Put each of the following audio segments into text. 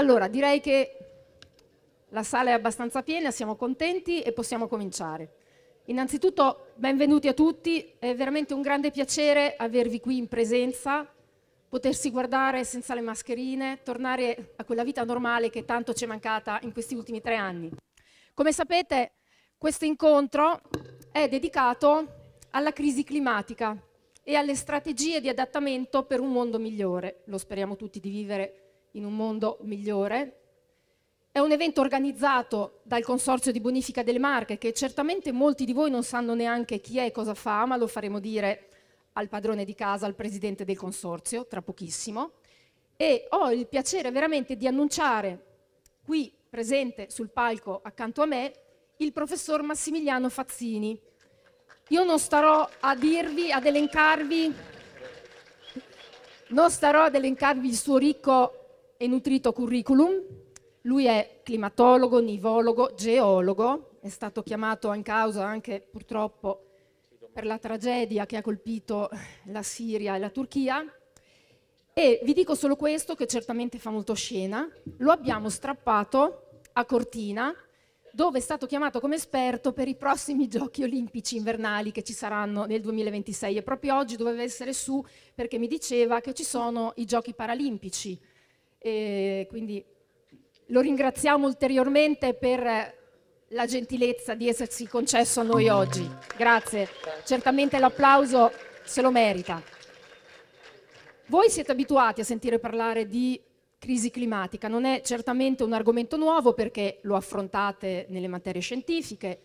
Allora, direi che la sala è abbastanza piena, siamo contenti e possiamo cominciare. Innanzitutto, benvenuti a tutti, è veramente un grande piacere avervi qui in presenza, potersi guardare senza le mascherine, tornare a quella vita normale che tanto ci è mancata in questi ultimi tre anni. Come sapete, questo incontro è dedicato alla crisi climatica e alle strategie di adattamento per un mondo migliore, lo speriamo tutti di vivere in un mondo migliore. È un evento organizzato dal Consorzio di Bonifica delle Marche, che certamente molti di voi non sanno neanche chi è e cosa fa, ma lo faremo dire al padrone di casa, al presidente del Consorzio, tra pochissimo. E ho il piacere veramente di annunciare qui presente sul palco accanto a me il professor Massimiliano Fazzini. Io non starò a dirvi, ad elencarvi non starò ad elencarvi il suo ricco e nutrito curriculum. Lui è climatologo, nivologo, geologo, è stato chiamato in causa anche purtroppo per la tragedia che ha colpito la Siria e la Turchia. E vi dico solo questo, che certamente fa molto scena. Lo abbiamo strappato a Cortina, dove è stato chiamato come esperto per i prossimi giochi olimpici invernali che ci saranno nel 2026 e proprio oggi doveva essere su perché mi diceva che ci sono i giochi paralimpici e quindi lo ringraziamo ulteriormente per la gentilezza di essersi concesso a noi oggi. Grazie. Certamente l'applauso se lo merita. Voi siete abituati a sentire parlare di crisi climatica, non è certamente un argomento nuovo perché lo affrontate nelle materie scientifiche.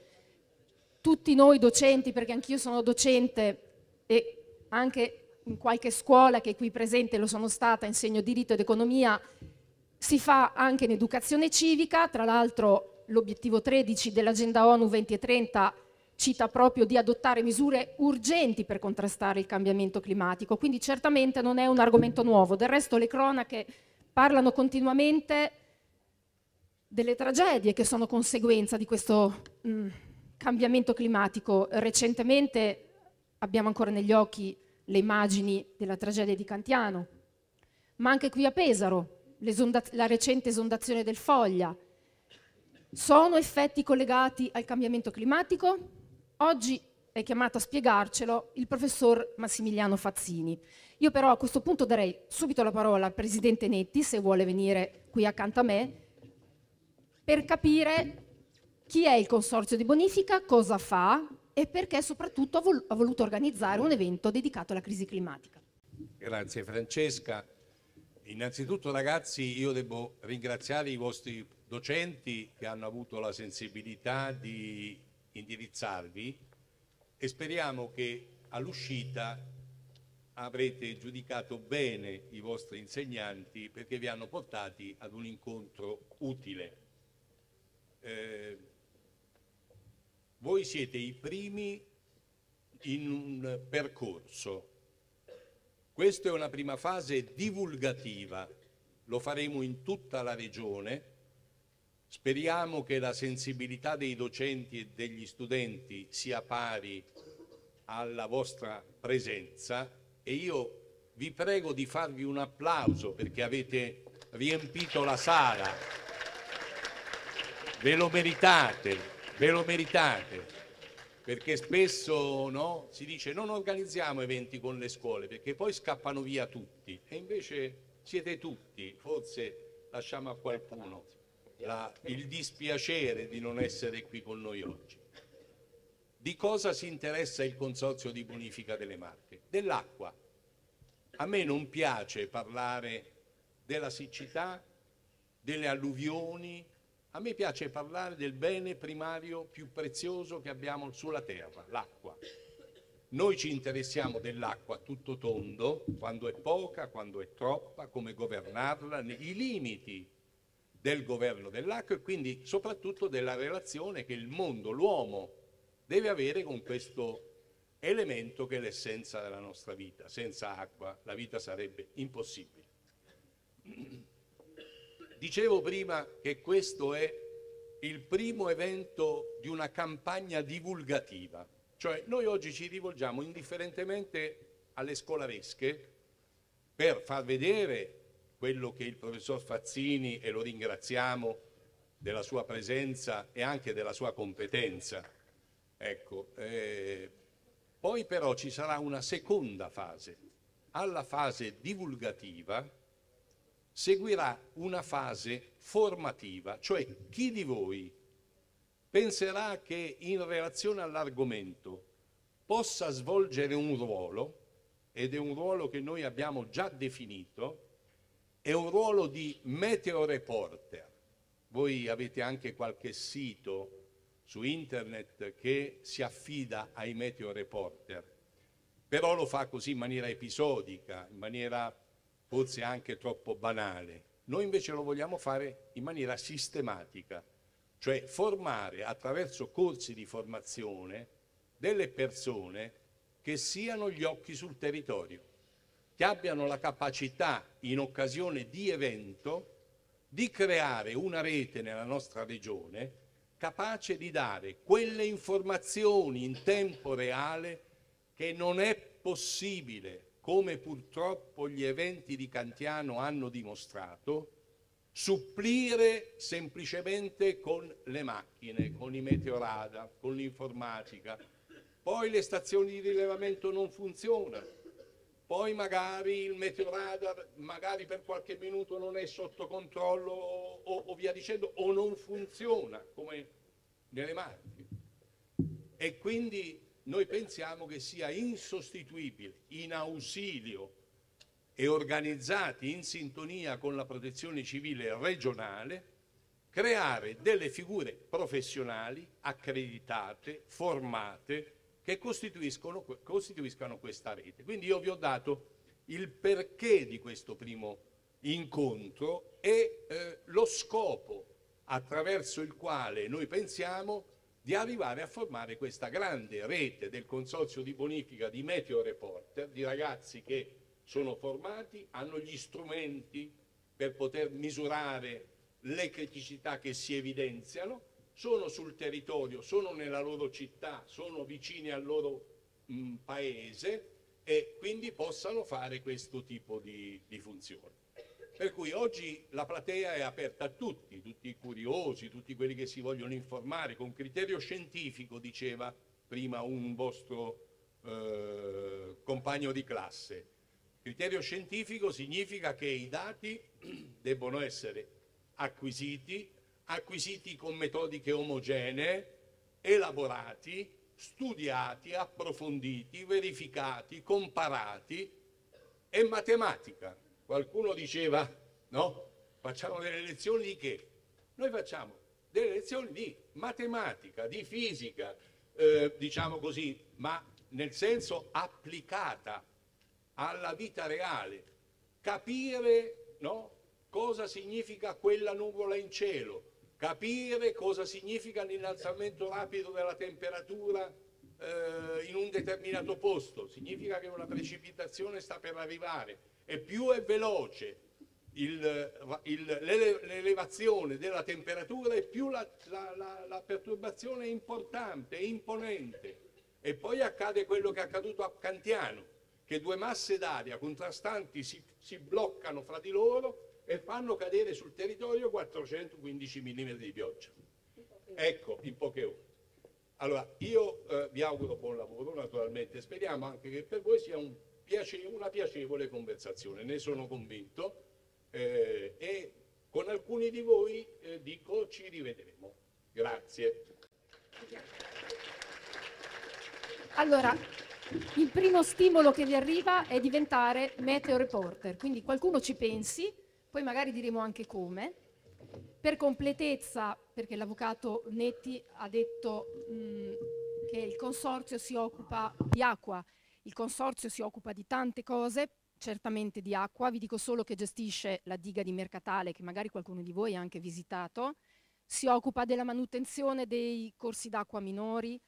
Tutti noi docenti, perché anch'io sono docente e anche in qualche scuola che qui presente lo sono stata, insegno diritto ed economia, si fa anche in educazione civica, tra l'altro l'obiettivo 13 dell'agenda ONU 2030 cita proprio di adottare misure urgenti per contrastare il cambiamento climatico, quindi certamente non è un argomento nuovo, del resto le cronache parlano continuamente delle tragedie che sono conseguenza di questo mh, mm, cambiamento climatico. Recentemente abbiamo ancora negli occhi le immagini della tragedia di Cantiano, ma anche qui a Pesaro, la recente esondazione del Foglia. Sono effetti collegati al cambiamento climatico? Oggi è chiamato a spiegarcelo il professor Massimiliano Fazzini. Io però a questo punto darei subito la parola al presidente Netti, se vuole venire qui accanto a me, per capire chi è il consorzio di bonifica, cosa fa, e perché soprattutto ha, voluto organizzare un evento dedicato alla crisi climatica. Grazie Francesca. Innanzitutto ragazzi io devo ringraziare i vostri docenti che hanno avuto la sensibilità di indirizzarvi e speriamo che all'uscita avrete giudicato bene i vostri insegnanti perché vi hanno portati ad un incontro utile. Eh, voi siete i primi in un percorso. Questa è una prima fase divulgativa, lo faremo in tutta la regione. Speriamo che la sensibilità dei docenti e degli studenti sia pari alla vostra presenza e io vi prego di farvi un applauso perché avete riempito la sala. Ve lo meritate ve lo meritate. Perché spesso no, si dice non organizziamo eventi con le scuole perché poi scappano via tutti e invece siete tutti, forse lasciamo a qualcuno la, il dispiacere di non essere qui con noi oggi. Di cosa si interessa il Consorzio di Bonifica delle Marche? Dell'acqua. A me non piace parlare della siccità, delle alluvioni, a me piace parlare del bene primario più prezioso che abbiamo sulla terra, l'acqua. Noi ci interessiamo dell'acqua tutto tondo, quando è poca, quando è troppa, come governarla, i limiti del governo dell'acqua e quindi soprattutto della relazione che il mondo, l'uomo, deve avere con questo elemento che è l'essenza della nostra vita. Senza acqua la vita sarebbe impossibile. Dicevo prima che questo è il primo evento di una campagna divulgativa, cioè noi oggi ci rivolgiamo indifferentemente alle scolaresche per far vedere quello che il professor Fazzini, e lo ringraziamo della sua presenza e anche della sua competenza. Ecco, eh, poi però ci sarà una seconda fase, alla fase divulgativa seguirà una fase formativa, cioè chi di voi penserà che in relazione all'argomento possa svolgere un ruolo, ed è un ruolo che noi abbiamo già definito, è un ruolo di meteo reporter. Voi avete anche qualche sito su internet che si affida ai meteo reporter, però lo fa così in maniera episodica, in maniera forse anche troppo banale. Noi invece lo vogliamo fare in maniera sistematica, cioè formare attraverso corsi di formazione delle persone che siano gli occhi sul territorio, che abbiano la capacità in occasione di evento di creare una rete nella nostra regione capace di dare quelle informazioni in tempo reale che non è possibile come purtroppo gli eventi di Cantiano hanno dimostrato, supplire semplicemente con le macchine, con i meteorada, con l'informatica. Poi le stazioni di rilevamento non funzionano, poi magari il meteoradar magari per qualche minuto non è sotto controllo o, o, via dicendo, o non funziona come nelle Marche. E quindi noi pensiamo che sia insostituibile, in ausilio e organizzati in sintonia con la protezione civile regionale, creare delle figure professionali accreditate, formate, che costituiscano questa rete. Quindi io vi ho dato il perché di questo primo incontro e eh, lo scopo attraverso il quale noi pensiamo di arrivare a formare questa grande rete del consorzio di bonifica di Meteo Reporter, di ragazzi che sono formati, hanno gli strumenti per poter misurare le criticità che si evidenziano, sono sul territorio, sono nella loro città, sono vicini al loro mh, paese e quindi possano fare questo tipo di, di funzione. Per cui oggi la platea è aperta a tutti, tutti i curiosi, tutti quelli che si vogliono informare con criterio scientifico, diceva prima un vostro eh, compagno di classe. Criterio scientifico significa che i dati debbono essere acquisiti, acquisiti con metodiche omogenee, elaborati, studiati, approfonditi, verificati, comparati e matematica Qualcuno diceva, no? Facciamo delle lezioni di che? Noi facciamo delle lezioni di matematica, di fisica, eh, diciamo così, ma nel senso applicata alla vita reale. Capire no? cosa significa quella nuvola in cielo, capire cosa significa l'innalzamento rapido della temperatura eh, in un determinato posto, significa che una precipitazione sta per arrivare e più è veloce l'elevazione della temperatura e più la, la, la, la perturbazione è importante, è imponente. E poi accade quello che è accaduto a Cantiano, che due masse d'aria contrastanti si, si, bloccano fra di loro e fanno cadere sul territorio 415 mm di pioggia. Ecco, in poche ore. Allora, io eh, vi auguro buon lavoro, naturalmente, speriamo anche che per voi sia un una piacevole conversazione, ne sono convinto eh, e con alcuni di voi eh, dico ci rivedremo. Grazie. Allora, il primo stimolo che vi arriva è diventare meteo reporter, quindi qualcuno ci pensi, poi magari diremo anche come. Per completezza, perché l'avvocato Netti ha detto mh, mm, che il consorzio si occupa di acqua, il consorzio si occupa di tante cose, certamente di acqua, vi dico solo che gestisce la diga di Mercatale, che magari qualcuno di voi ha anche visitato, si occupa della manutenzione dei corsi d'acqua minori,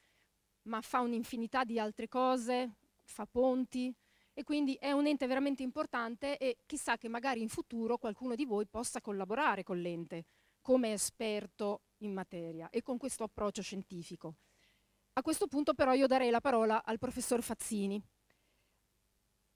ma fa un'infinità di altre cose, fa ponti e quindi è un ente veramente importante e chissà che magari in futuro qualcuno di voi possa collaborare con l'ente come esperto in materia e con questo approccio scientifico. A questo punto però io darei la parola al professor Fazzini.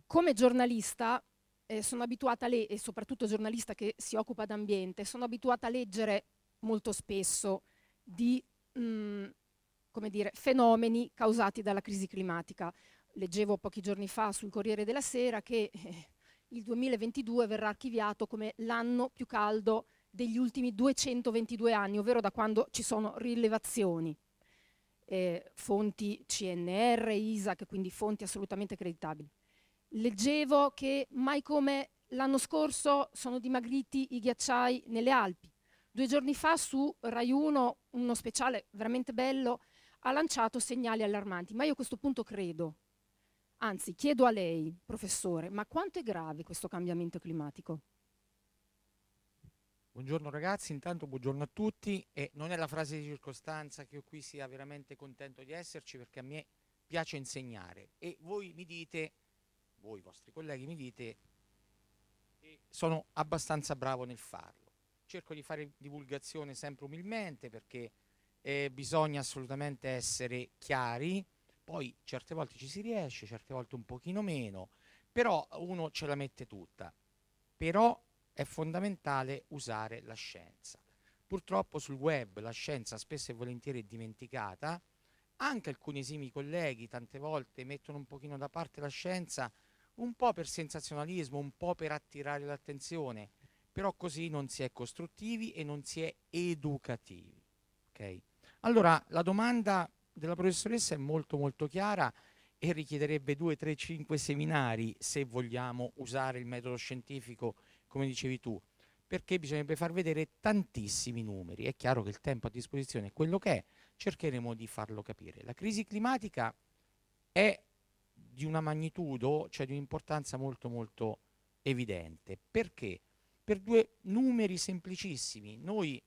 Come giornalista eh, sono abituata a leggere, e soprattutto giornalista che si occupa d'ambiente, sono abituata a leggere molto spesso di mh, mm, dire, fenomeni causati dalla crisi climatica. Leggevo pochi giorni fa sul Corriere della Sera che eh, il 2022 verrà archiviato come l'anno più caldo degli ultimi 222 anni, ovvero da quando ci sono rilevazioni eh, fonti CNR, ISAC, quindi fonti assolutamente creditabili. Leggevo che mai come l'anno scorso sono dimagriti i ghiacciai nelle Alpi. Due giorni fa su Rai 1 uno speciale veramente bello ha lanciato segnali allarmanti, ma io a questo punto credo, anzi chiedo a lei, professore, ma quanto è grave questo cambiamento climatico? Buongiorno ragazzi, intanto buongiorno a tutti e non è la frase di circostanza che io qui sia veramente contento di esserci perché a me piace insegnare e voi mi dite, voi vostri colleghi mi dite che sono abbastanza bravo nel farlo. Cerco di fare divulgazione sempre umilmente perché eh, bisogna assolutamente essere chiari, poi certe volte ci si riesce, certe volte un pochino meno, però uno ce la mette tutta. Però è fondamentale usare la scienza. Purtroppo sul web la scienza spesso e volentieri è dimenticata, anche alcuni esimi colleghi tante volte mettono un pochino da parte la scienza, un po' per sensazionalismo, un po' per attirare l'attenzione, però così non si è costruttivi e non si è educativi. Okay? Allora la domanda della professoressa è molto molto chiara e richiederebbe 2, 3, 5 seminari se vogliamo usare il metodo scientifico come dicevi tu, perché bisognerebbe far vedere tantissimi numeri. È chiaro che il tempo a disposizione è quello che è, cercheremo di farlo capire. La crisi climatica è di una magnitudo, cioè di un'importanza molto molto evidente. Perché? Per due numeri semplicissimi. Noi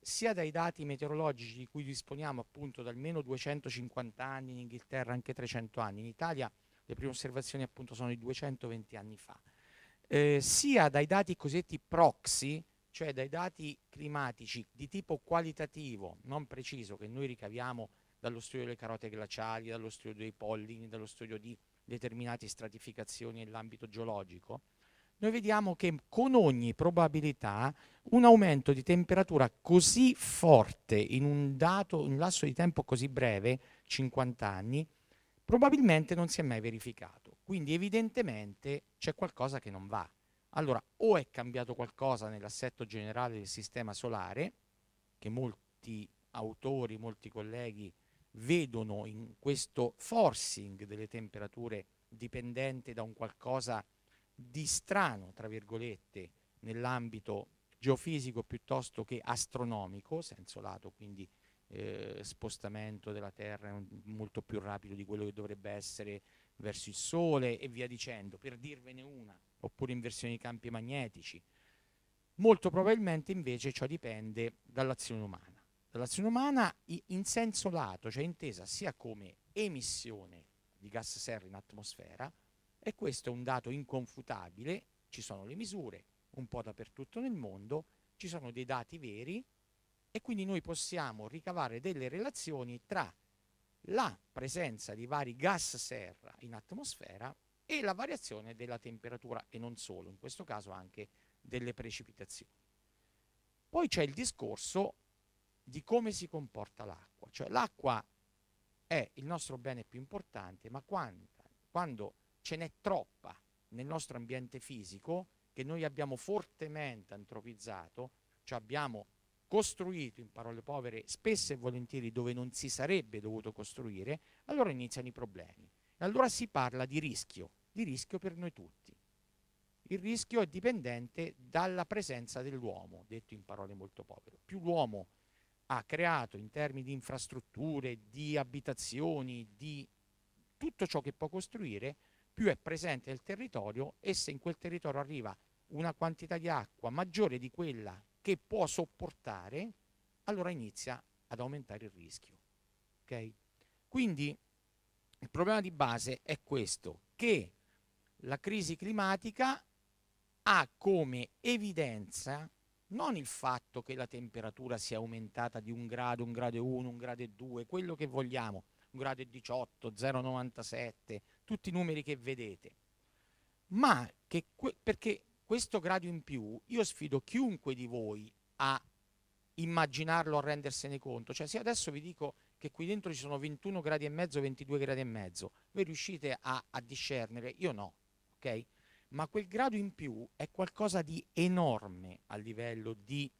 sia dai dati meteorologici di cui disponiamo appunto da almeno 250 anni in Inghilterra, anche 300 anni, in Italia le prime osservazioni appunto sono di 220 anni fa. Eh, sia dai dati cosiddetti proxy, cioè dai dati climatici di tipo qualitativo, non preciso, che noi ricaviamo dallo studio delle carote glaciali, dallo studio dei pollini, dallo studio di determinate stratificazioni nell'ambito geologico, noi vediamo che con ogni probabilità un aumento di temperatura così forte in un dato, un lasso di tempo così breve, 50 anni, probabilmente non si è mai verificato. Quindi evidentemente c'è qualcosa che non va. Allora, o è cambiato qualcosa nell'assetto generale del sistema solare, che molti autori, molti colleghi vedono in questo forcing delle temperature dipendente da un qualcosa di strano, tra virgolette, nell'ambito geofisico piuttosto che astronomico, senso lato, quindi eh, spostamento della Terra molto più rapido di quello che dovrebbe essere, verso il Sole e via dicendo, per dirvene una, oppure inversione di campi magnetici. Molto probabilmente invece ciò dipende dall'azione umana. Dall'azione umana in senso lato, cioè intesa sia come emissione di gas serra in atmosfera, e questo è un dato inconfutabile, ci sono le misure un po' dappertutto nel mondo, ci sono dei dati veri e quindi noi possiamo ricavare delle relazioni tra la presenza di vari gas serra in atmosfera e la variazione della temperatura e non solo, in questo caso anche delle precipitazioni. Poi c'è il discorso di come si comporta l'acqua, cioè l'acqua è il nostro bene più importante, ma quanta, quando ce n'è troppa nel nostro ambiente fisico, che noi abbiamo fortemente antropizzato, cioè abbiamo costruito in parole povere spesso e volentieri dove non si sarebbe dovuto costruire, allora iniziano i problemi. allora si parla di rischio, di rischio per noi tutti. Il rischio è dipendente dalla presenza dell'uomo, detto in parole molto povere. Più l'uomo ha creato in termini di infrastrutture, di abitazioni, di tutto ciò che può costruire, più è presente nel territorio e se in quel territorio arriva una quantità di acqua maggiore di quella che può sopportare, allora inizia ad aumentare il rischio. Okay? Quindi il problema di base è questo, che la crisi climatica ha come evidenza non il fatto che la temperatura sia aumentata di un grado, un grado e 1, un grado e 2, quello che vogliamo, un grado e 18, 0,97, tutti i numeri che vedete, ma che perché questo grado in più, io sfido chiunque di voi a immaginarlo, a rendersene conto. Cioè, se adesso vi dico che qui dentro ci sono 21 gradi e mezzo, 22 gradi e mezzo, voi riuscite a, a discernere? Io no, ok? Ma quel grado in più è qualcosa di enorme a livello di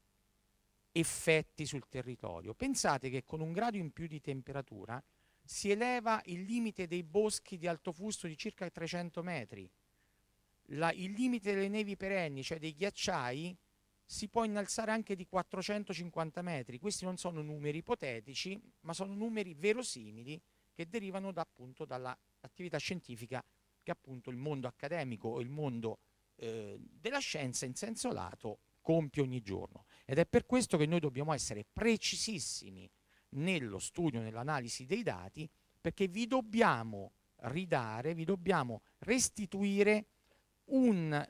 effetti sul territorio. Pensate che con un grado in più di temperatura si eleva il limite dei boschi di alto fusto di circa 300 metri la, il limite delle nevi perenni, cioè dei ghiacciai, si può innalzare anche di 450 metri. Questi non sono numeri ipotetici, ma sono numeri verosimili che derivano da, appunto dall'attività scientifica che appunto il mondo accademico o il mondo eh, della scienza in senso lato compie ogni giorno. Ed è per questo che noi dobbiamo essere precisissimi nello studio, nell'analisi dei dati, perché vi dobbiamo ridare, vi dobbiamo restituire un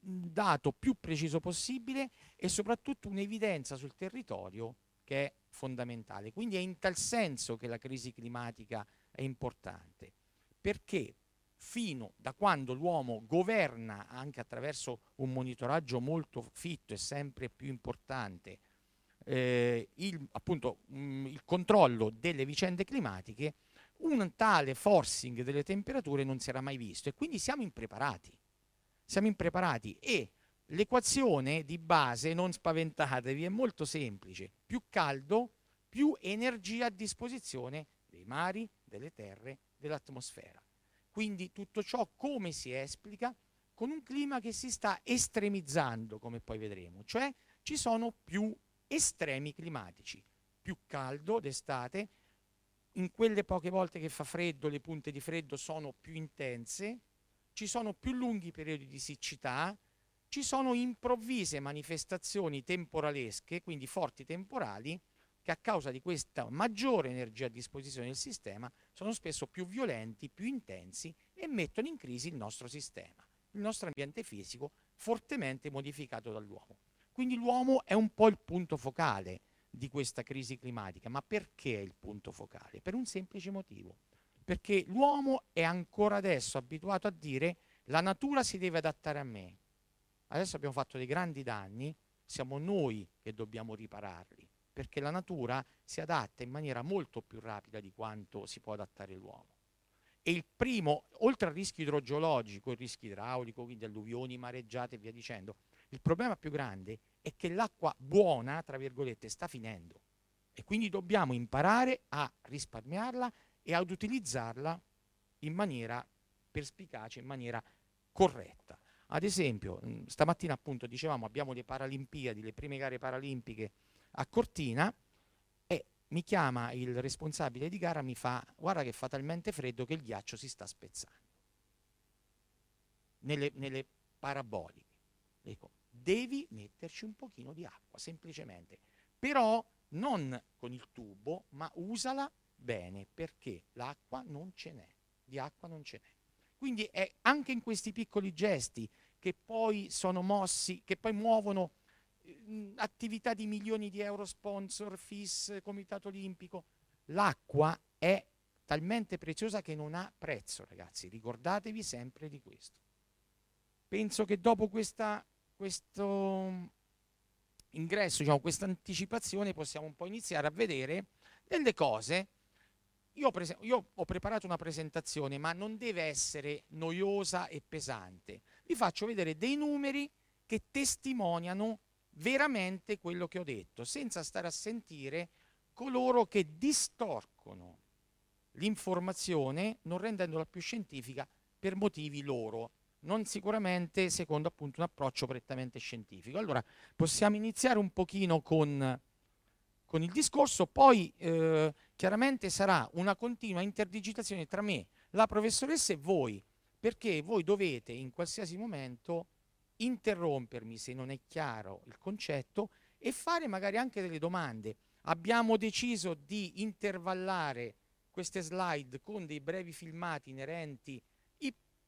dato più preciso possibile e soprattutto un'evidenza sul territorio che è fondamentale. Quindi è in tal senso che la crisi climatica è importante, perché fino da quando l'uomo governa anche attraverso un monitoraggio molto fitto e sempre più importante eh, il, appunto, mh, mm, il controllo delle vicende climatiche, un tale forcing delle temperature non si era mai visto e quindi siamo impreparati. Siamo impreparati e l'equazione di base, non spaventatevi, è molto semplice. Più caldo, più energia a disposizione dei mari, delle terre, dell'atmosfera. Quindi tutto ciò come si esplica? Con un clima che si sta estremizzando, come poi vedremo, cioè ci sono più estremi climatici, più caldo d'estate, in quelle poche volte che fa freddo le punte di freddo sono più intense, ci sono più lunghi periodi di siccità, ci sono improvvise manifestazioni temporalesche, quindi forti temporali, che a causa di questa maggiore energia a disposizione del sistema sono spesso più violenti, più intensi e mettono in crisi il nostro sistema, il nostro ambiente fisico fortemente modificato dall'uomo. Quindi l'uomo è un po' il punto focale di questa crisi climatica. Ma perché è il punto focale? Per un semplice motivo. Perché l'uomo è ancora adesso abituato a dire la natura si deve adattare a me. Adesso abbiamo fatto dei grandi danni, siamo noi che dobbiamo ripararli, perché la natura si adatta in maniera molto più rapida di quanto si può adattare l'uomo. E il primo, oltre al rischio idrogeologico, il rischio idraulico, quindi alluvioni, mareggiate e via dicendo, il problema più grande è è che l'acqua buona, tra virgolette, sta finendo e quindi dobbiamo imparare a risparmiarla e ad utilizzarla in maniera perspicace, in maniera corretta. Ad esempio, mm, stamattina appunto dicevamo abbiamo le Paralimpiadi, le prime gare paralimpiche a Cortina e mi chiama il responsabile di gara, mi fa guarda che fa talmente freddo che il ghiaccio si sta spezzando nelle, nelle paraboliche. Dico, devi metterci un pochino di acqua, semplicemente. Però non con il tubo, ma usala bene, perché l'acqua non ce n'è, di acqua non ce n'è. Quindi è anche in questi piccoli gesti che poi sono mossi, che poi muovono eh, attività di milioni di euro, sponsor, FIS, Comitato Olimpico. L'acqua è talmente preziosa che non ha prezzo, ragazzi. Ricordatevi sempre di questo. Penso che dopo questa questo ingresso, diciamo, questa anticipazione possiamo un po' iniziare a vedere delle cose. Io, prese- io ho preparato una presentazione, ma non deve essere noiosa e pesante. Vi faccio vedere dei numeri che testimoniano veramente quello che ho detto, senza stare a sentire coloro che distorcono l'informazione non rendendola più scientifica per motivi loro non sicuramente secondo appunto un approccio prettamente scientifico. Allora possiamo iniziare un pochino con, con il discorso, poi eh, chiaramente sarà una continua interdigitazione tra me, la professoressa e voi, perché voi dovete in qualsiasi momento interrompermi se non è chiaro il concetto e fare magari anche delle domande. Abbiamo deciso di intervallare queste slide con dei brevi filmati inerenti a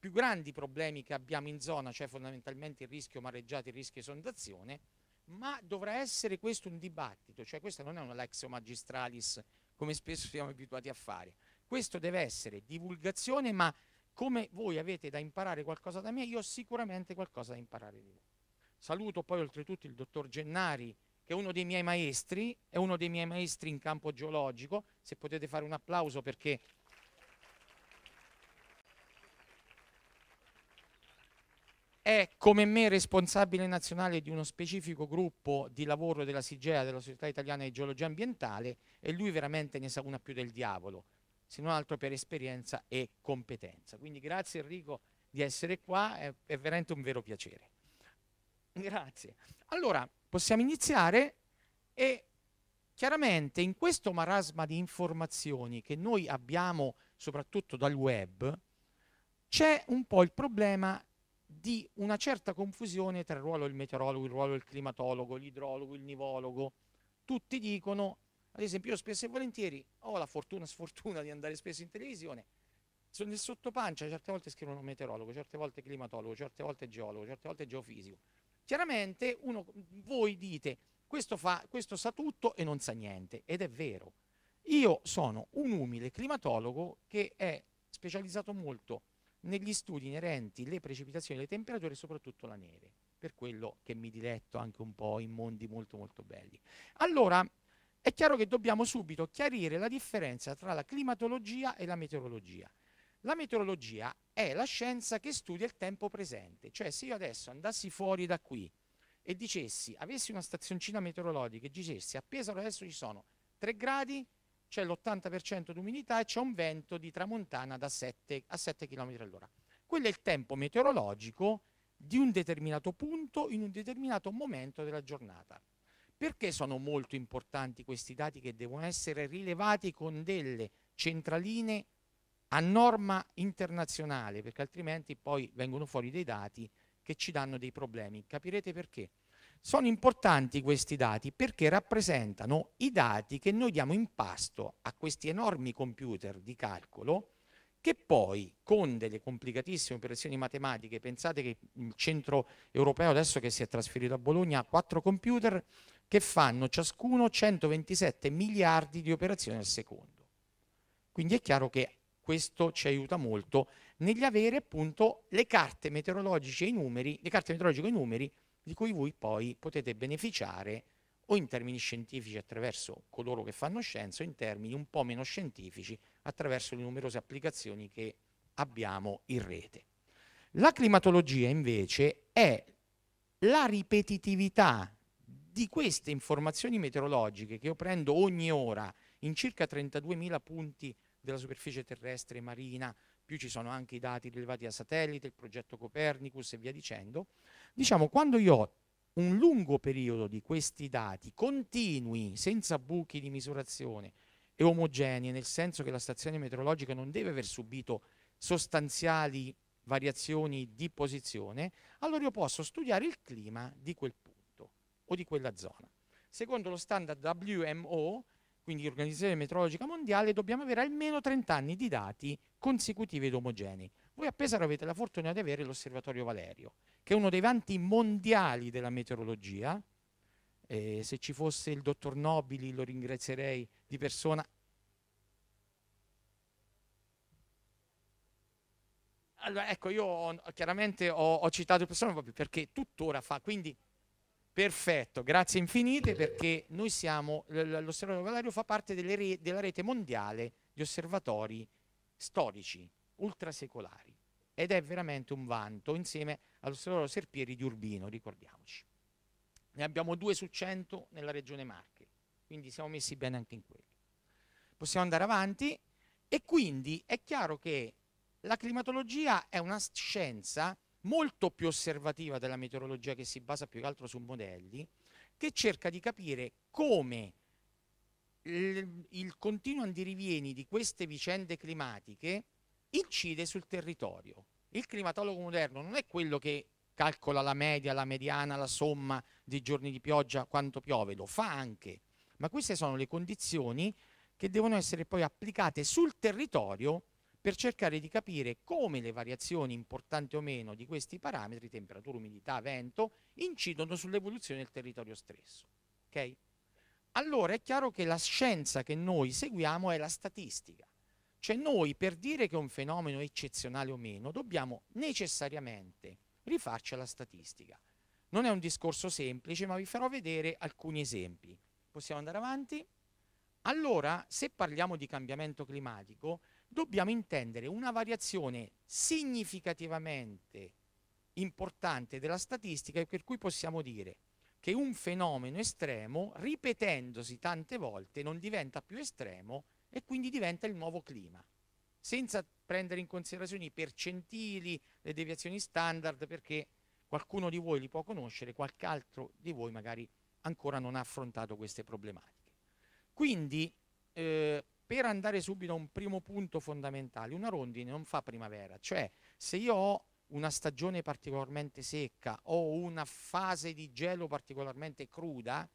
più grandi problemi che abbiamo in zona, cioè fondamentalmente il rischio mareggiato e il rischio esondazione, ma dovrà essere questo un dibattito, cioè questa non è una lexio magistralis come spesso siamo abituati a fare. Questo deve essere divulgazione, ma come voi avete da imparare qualcosa da me, io ho sicuramente qualcosa da imparare di voi. Saluto poi oltretutto il dottor Gennari, che è uno dei miei maestri, è uno dei miei maestri in campo geologico, se potete fare un applauso perché è come me responsabile nazionale di uno specifico gruppo di lavoro della SIGEA, della Società Italiana di Geologia Ambientale, e lui veramente ne sa una più del diavolo, se non altro per esperienza e competenza. Quindi grazie Enrico di essere qua, è, è veramente un vero piacere. Grazie. Allora, possiamo iniziare e chiaramente in questo marasma di informazioni che noi abbiamo soprattutto dal web, c'è un po' il problema di una certa confusione tra il ruolo del meteorologo, il ruolo del climatologo, l'idrologo, il nivologo. Tutti dicono, ad esempio io spesso e volentieri ho la fortuna, sfortuna di andare spesso in televisione, sono nel sottopancia, certe volte scrivono meteorologo, certe volte climatologo, certe volte geologo, certe volte geofisico. Chiaramente uno, voi dite questo, fa, questo sa tutto e non sa niente, ed è vero. Io sono un umile climatologo che è specializzato molto negli studi inerenti le precipitazioni, le temperature e soprattutto la neve, per quello che mi diletto anche un po' in mondi molto molto belli. Allora, è chiaro che dobbiamo subito chiarire la differenza tra la climatologia e la meteorologia. La meteorologia è la scienza che studia il tempo presente, cioè se io adesso andassi fuori da qui e dicessi, avessi una stazioncina meteorologica e dicessi a Pesaro adesso ci sono 3 gradi, c'è l'80% di umidità e c'è un vento di tramontana da 7 a 7 km all'ora. Quello è il tempo meteorologico di un determinato punto in un determinato momento della giornata. Perché sono molto importanti questi dati che devono essere rilevati con delle centraline a norma internazionale, perché altrimenti poi vengono fuori dei dati che ci danno dei problemi. Capirete perché? Sono importanti questi dati perché rappresentano i dati che noi diamo in pasto a questi enormi computer di calcolo che poi con delle complicatissime operazioni matematiche, pensate che il centro europeo adesso che si è trasferito a Bologna ha quattro computer che fanno ciascuno 127 miliardi di operazioni al secondo. Quindi è chiaro che questo ci aiuta molto negli avere appunto le carte meteorologiche e i numeri, le carte meteorologiche e i numeri di cui voi poi potete beneficiare o in termini scientifici attraverso coloro che fanno scienza o in termini un po' meno scientifici attraverso le numerose applicazioni che abbiamo in rete. La climatologia invece è la ripetitività di queste informazioni meteorologiche che io prendo ogni ora in circa 32.000 punti della superficie terrestre, marina, più ci sono anche i dati rilevati da satellite, il progetto Copernicus e via dicendo, diciamo quando io ho un lungo periodo di questi dati continui, senza buchi di misurazione e omogenei, nel senso che la stazione meteorologica non deve aver subito sostanziali variazioni di posizione, allora io posso studiare il clima di quel punto o di quella zona. Secondo lo standard WMO, quindi l'Organizzazione Meteorologica Mondiale, dobbiamo avere almeno 30 anni di dati consecutivi ed omogenei. Voi a Pesaro avete la fortuna di avere l'Osservatorio Valerio, che è uno dei vanti mondiali della meteorologia. Eh, se ci fosse il dottor Nobili lo ringrazierei di persona. Allora, ecco, io ho, chiaramente ho, ho citato il professor proprio perché tuttora fa, quindi Perfetto, grazie infinite perché noi siamo, l'Osservatorio Valario fa parte re, della rete mondiale di osservatori storici, ultrasecolari ed è veramente un vanto insieme all'Osservatorio Serpieri di Urbino, ricordiamoci. Ne abbiamo due su cento nella regione Marche, quindi siamo messi bene anche in quello. Possiamo andare avanti e quindi è chiaro che la climatologia è una scienza molto più osservativa della meteorologia che si basa più che altro su modelli, che cerca di capire come il, il continuo andirivieni di queste vicende climatiche incide sul territorio. Il climatologo moderno non è quello che calcola la media, la mediana, la somma dei giorni di pioggia, quanto piove, lo fa anche, ma queste sono le condizioni che devono essere poi applicate sul territorio per cercare di capire come le variazioni importanti o meno di questi parametri, temperatura, umidità, vento, incidono sull'evoluzione del territorio stesso. Okay? Allora è chiaro che la scienza che noi seguiamo è la statistica. Cioè noi per dire che un fenomeno è eccezionale o meno dobbiamo necessariamente rifarci alla statistica. Non è un discorso semplice, ma vi farò vedere alcuni esempi. Possiamo andare avanti? Allora, se parliamo di cambiamento climatico, dobbiamo intendere una variazione significativamente importante della statistica per cui possiamo dire che un fenomeno estremo, ripetendosi tante volte, non diventa più estremo e quindi diventa il nuovo clima, senza prendere in considerazione i percentili, le deviazioni standard, perché qualcuno di voi li può conoscere, qualche altro di voi magari ancora non ha affrontato queste problematiche. Quindi eh, per andare subito a un primo punto fondamentale, una rondine non fa primavera, cioè se io ho una stagione particolarmente secca o una fase di gelo particolarmente cruda,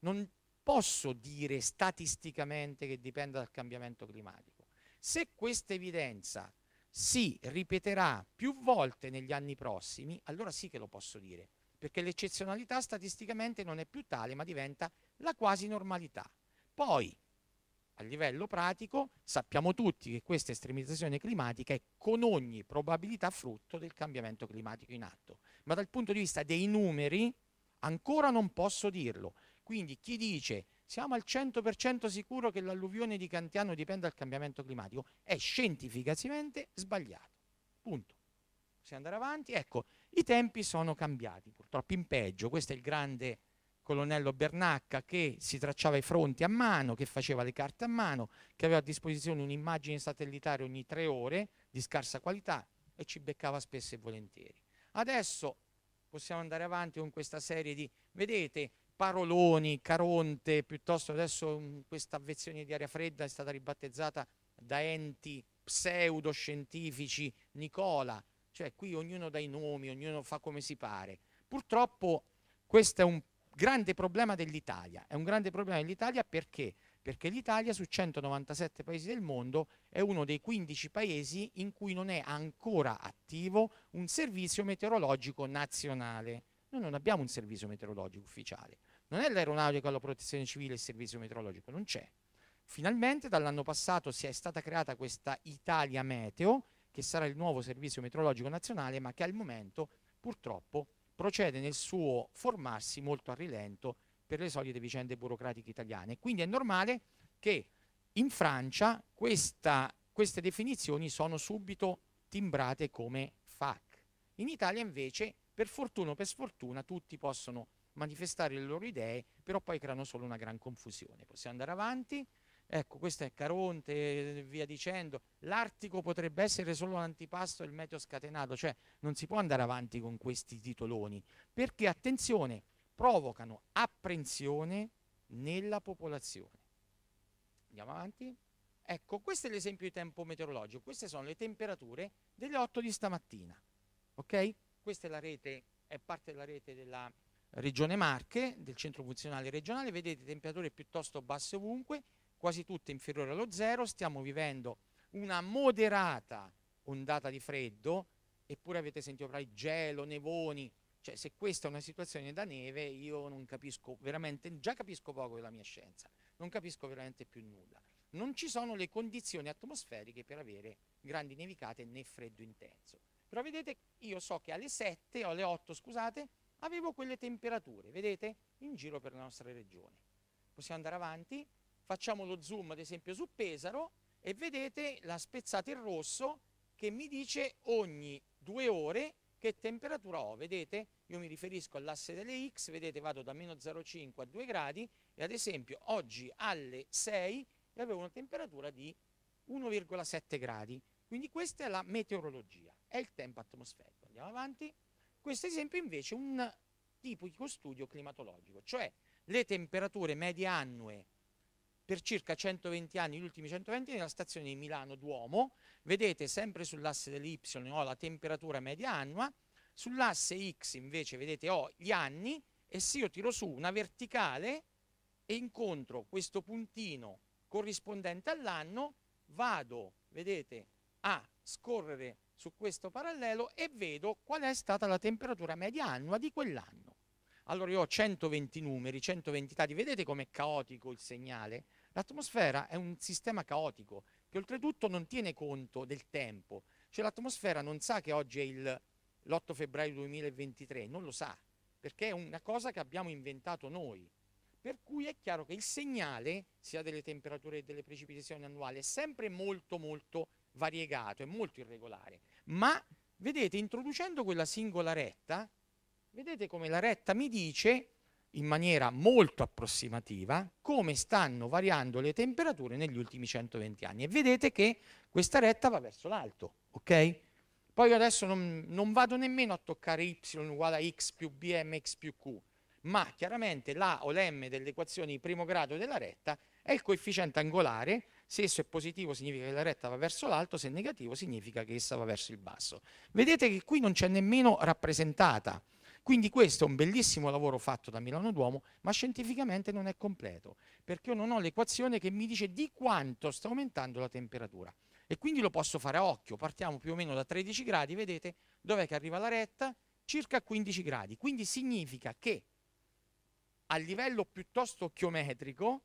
non posso dire statisticamente che dipenda dal cambiamento climatico. Se questa evidenza si ripeterà più volte negli anni prossimi, allora sì che lo posso dire, perché l'eccezionalità statisticamente non è più tale, ma diventa la quasi normalità. Poi a livello pratico sappiamo tutti che questa estremizzazione climatica è con ogni probabilità frutto del cambiamento climatico in atto, ma dal punto di vista dei numeri ancora non posso dirlo. Quindi chi dice siamo al 100% sicuro che l'alluvione di Cantiano dipenda dal cambiamento climatico è scientificamente sbagliato. Punto. Possiamo andare avanti? Ecco, i tempi sono cambiati, purtroppo in peggio, questo è il grande colonnello Bernacca che si tracciava i fronti a mano, che faceva le carte a mano, che aveva a disposizione un'immagine satellitare ogni tre ore di scarsa qualità e ci beccava spesso e volentieri. Adesso possiamo andare avanti con questa serie di, vedete, Paroloni, Caronte, piuttosto adesso mm, questa avvezione di aria fredda è stata ribattezzata da enti pseudoscientifici Nicola, cioè qui ognuno dà i nomi, ognuno fa come si pare. Purtroppo questo è un grande problema dell'Italia. È un grande problema dell'Italia perché? Perché l'Italia su 197 paesi del mondo è uno dei 15 paesi in cui non è ancora attivo un servizio meteorologico nazionale. Noi non abbiamo un servizio meteorologico ufficiale. Non è l'aeronautica, la protezione civile, il servizio meteorologico, non c'è. Finalmente dall'anno passato si è stata creata questa Italia Meteo, che sarà il nuovo servizio meteorologico nazionale, ma che al momento purtroppo procede nel suo formarsi molto a rilento per le solite vicende burocratiche italiane. Quindi è normale che in Francia questa, queste definizioni sono subito timbrate come FAC. In Italia invece, per fortuna o per sfortuna, tutti possono manifestare le loro idee, però poi creano solo una gran confusione. Possiamo andare avanti. Ecco, questo è Caronte e eh, via dicendo. L'Artico potrebbe essere solo l'antipasto e il meteo scatenato, cioè non si può andare avanti con questi titoloni, perché attenzione, provocano apprensione nella popolazione. Andiamo avanti. Ecco, questo è l'esempio di tempo meteorologico, queste sono le temperature delle 8 di stamattina. Ok? Questa è la rete, è parte della rete della Regione Marche, del centro funzionale regionale, vedete temperature piuttosto basse ovunque quasi tutte inferiori allo zero, stiamo vivendo una moderata ondata di freddo, eppure avete sentito parlare di gelo, nevoni, cioè se questa è una situazione da neve io non capisco veramente, già capisco poco della mia scienza, non capisco veramente più nulla. Non ci sono le condizioni atmosferiche per avere grandi nevicate né freddo intenso. Però vedete, io so che alle 7 o alle 8, scusate, avevo quelle temperature, vedete, in giro per la nostra regione. Possiamo andare avanti. Facciamo lo zoom ad esempio su Pesaro e vedete la spezzata in rosso che mi dice ogni due ore che temperatura ho. Vedete? Io mi riferisco all'asse delle X, vedete vado da meno 0,5 a 2 gradi e ad esempio oggi alle 6 avevo una temperatura di 1,7 gradi. Quindi questa è la meteorologia, è il tempo atmosferico. Andiamo avanti. Questo esempio invece è un tipico studio climatologico, cioè le temperature medie annue per circa 120 anni, gli ultimi 120 anni, nella stazione di Milano Duomo, vedete sempre sull'asse dell'Y ho la temperatura media annua, sull'asse X invece vedete ho gli anni e se io tiro su una verticale e incontro questo puntino corrispondente all'anno, vado, vedete, a scorrere su questo parallelo e vedo qual è stata la temperatura media annua di quell'anno. Allora io ho 120 numeri, 120 dati, vedete com'è caotico il segnale? L'atmosfera è un sistema caotico che oltretutto non tiene conto del tempo, cioè l'atmosfera non sa che oggi è il, l'8 febbraio 2023, non lo sa, perché è una cosa che abbiamo inventato noi. Per cui è chiaro che il segnale, sia delle temperature che delle precipitazioni annuali, è sempre molto molto variegato, è molto irregolare. Ma vedete, introducendo quella singola retta, Vedete come la retta mi dice in maniera molto approssimativa come stanno variando le temperature negli ultimi 120 anni e vedete che questa retta va verso l'alto, ok? Poi io adesso non, non, vado nemmeno a toccare y uguale a x più bmx più q, ma chiaramente la o l'm dell'equazione di primo grado della retta è il coefficiente angolare, se esso è positivo significa che la retta va verso l'alto, se è negativo significa che essa va verso il basso. Vedete che qui non c'è nemmeno rappresentata quindi questo è un bellissimo lavoro fatto da Milano Duomo, ma scientificamente non è completo, perché io non ho l'equazione che mi dice di quanto sta aumentando la temperatura. E quindi lo posso fare a occhio, partiamo più o meno da 13 gradi, vedete dov'è che arriva la retta? Circa 15 gradi, quindi significa che a livello piuttosto chiometrico,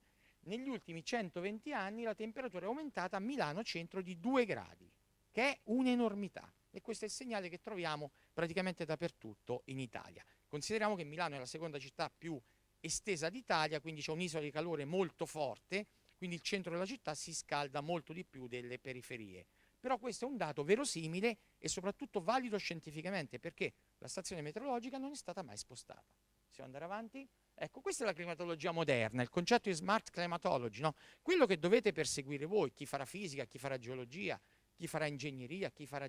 negli ultimi 120 anni la temperatura è aumentata a Milano centro di 2 gradi, che è un'enormità e questo è il segnale che troviamo praticamente dappertutto in Italia. Consideriamo che Milano è la seconda città più estesa d'Italia, quindi c'è un'isola di calore molto forte, quindi il centro della città si scalda molto di più delle periferie. Però questo è un dato verosimile e soprattutto valido scientificamente perché la stazione meteorologica non è stata mai spostata. Possiamo andare avanti? Ecco, questa è la climatologia moderna, il concetto di smart climatology. No? Quello che dovete perseguire voi, chi farà fisica, chi farà geologia, chi farà ingegneria, chi farà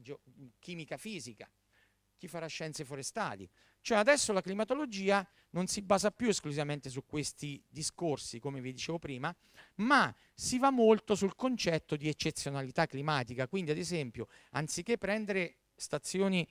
chimica fisica, chi farà scienze forestali. Cioè adesso la climatologia non si basa più esclusivamente su questi discorsi, come vi dicevo prima, ma si va molto sul concetto di eccezionalità climatica. Quindi ad esempio, anziché prendere stazioni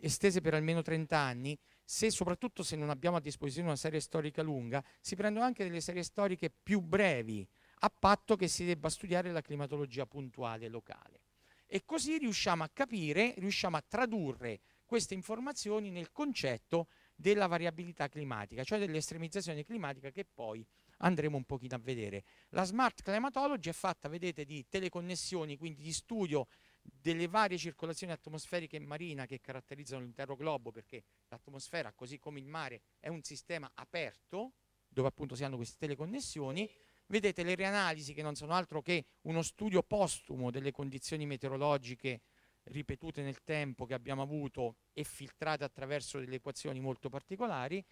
estese per almeno 30 anni, se, soprattutto se non abbiamo a disposizione una serie storica lunga, si prendono anche delle serie storiche più brevi, a patto che si debba studiare la climatologia puntuale e locale e così riusciamo a capire, riusciamo a tradurre queste informazioni nel concetto della variabilità climatica, cioè dell'estremizzazione climatica che poi andremo un pochino a vedere. La Smart Climatology è fatta, vedete, di teleconnessioni, quindi di studio delle varie circolazioni atmosferiche e marina che caratterizzano l'intero globo, perché l'atmosfera, così come il mare, è un sistema aperto, dove appunto si hanno queste teleconnessioni, Vedete, le rianalisi, che non sono altro che uno studio postumo delle condizioni meteorologiche ripetute nel tempo che abbiamo avuto e filtrate attraverso delle equazioni molto particolari,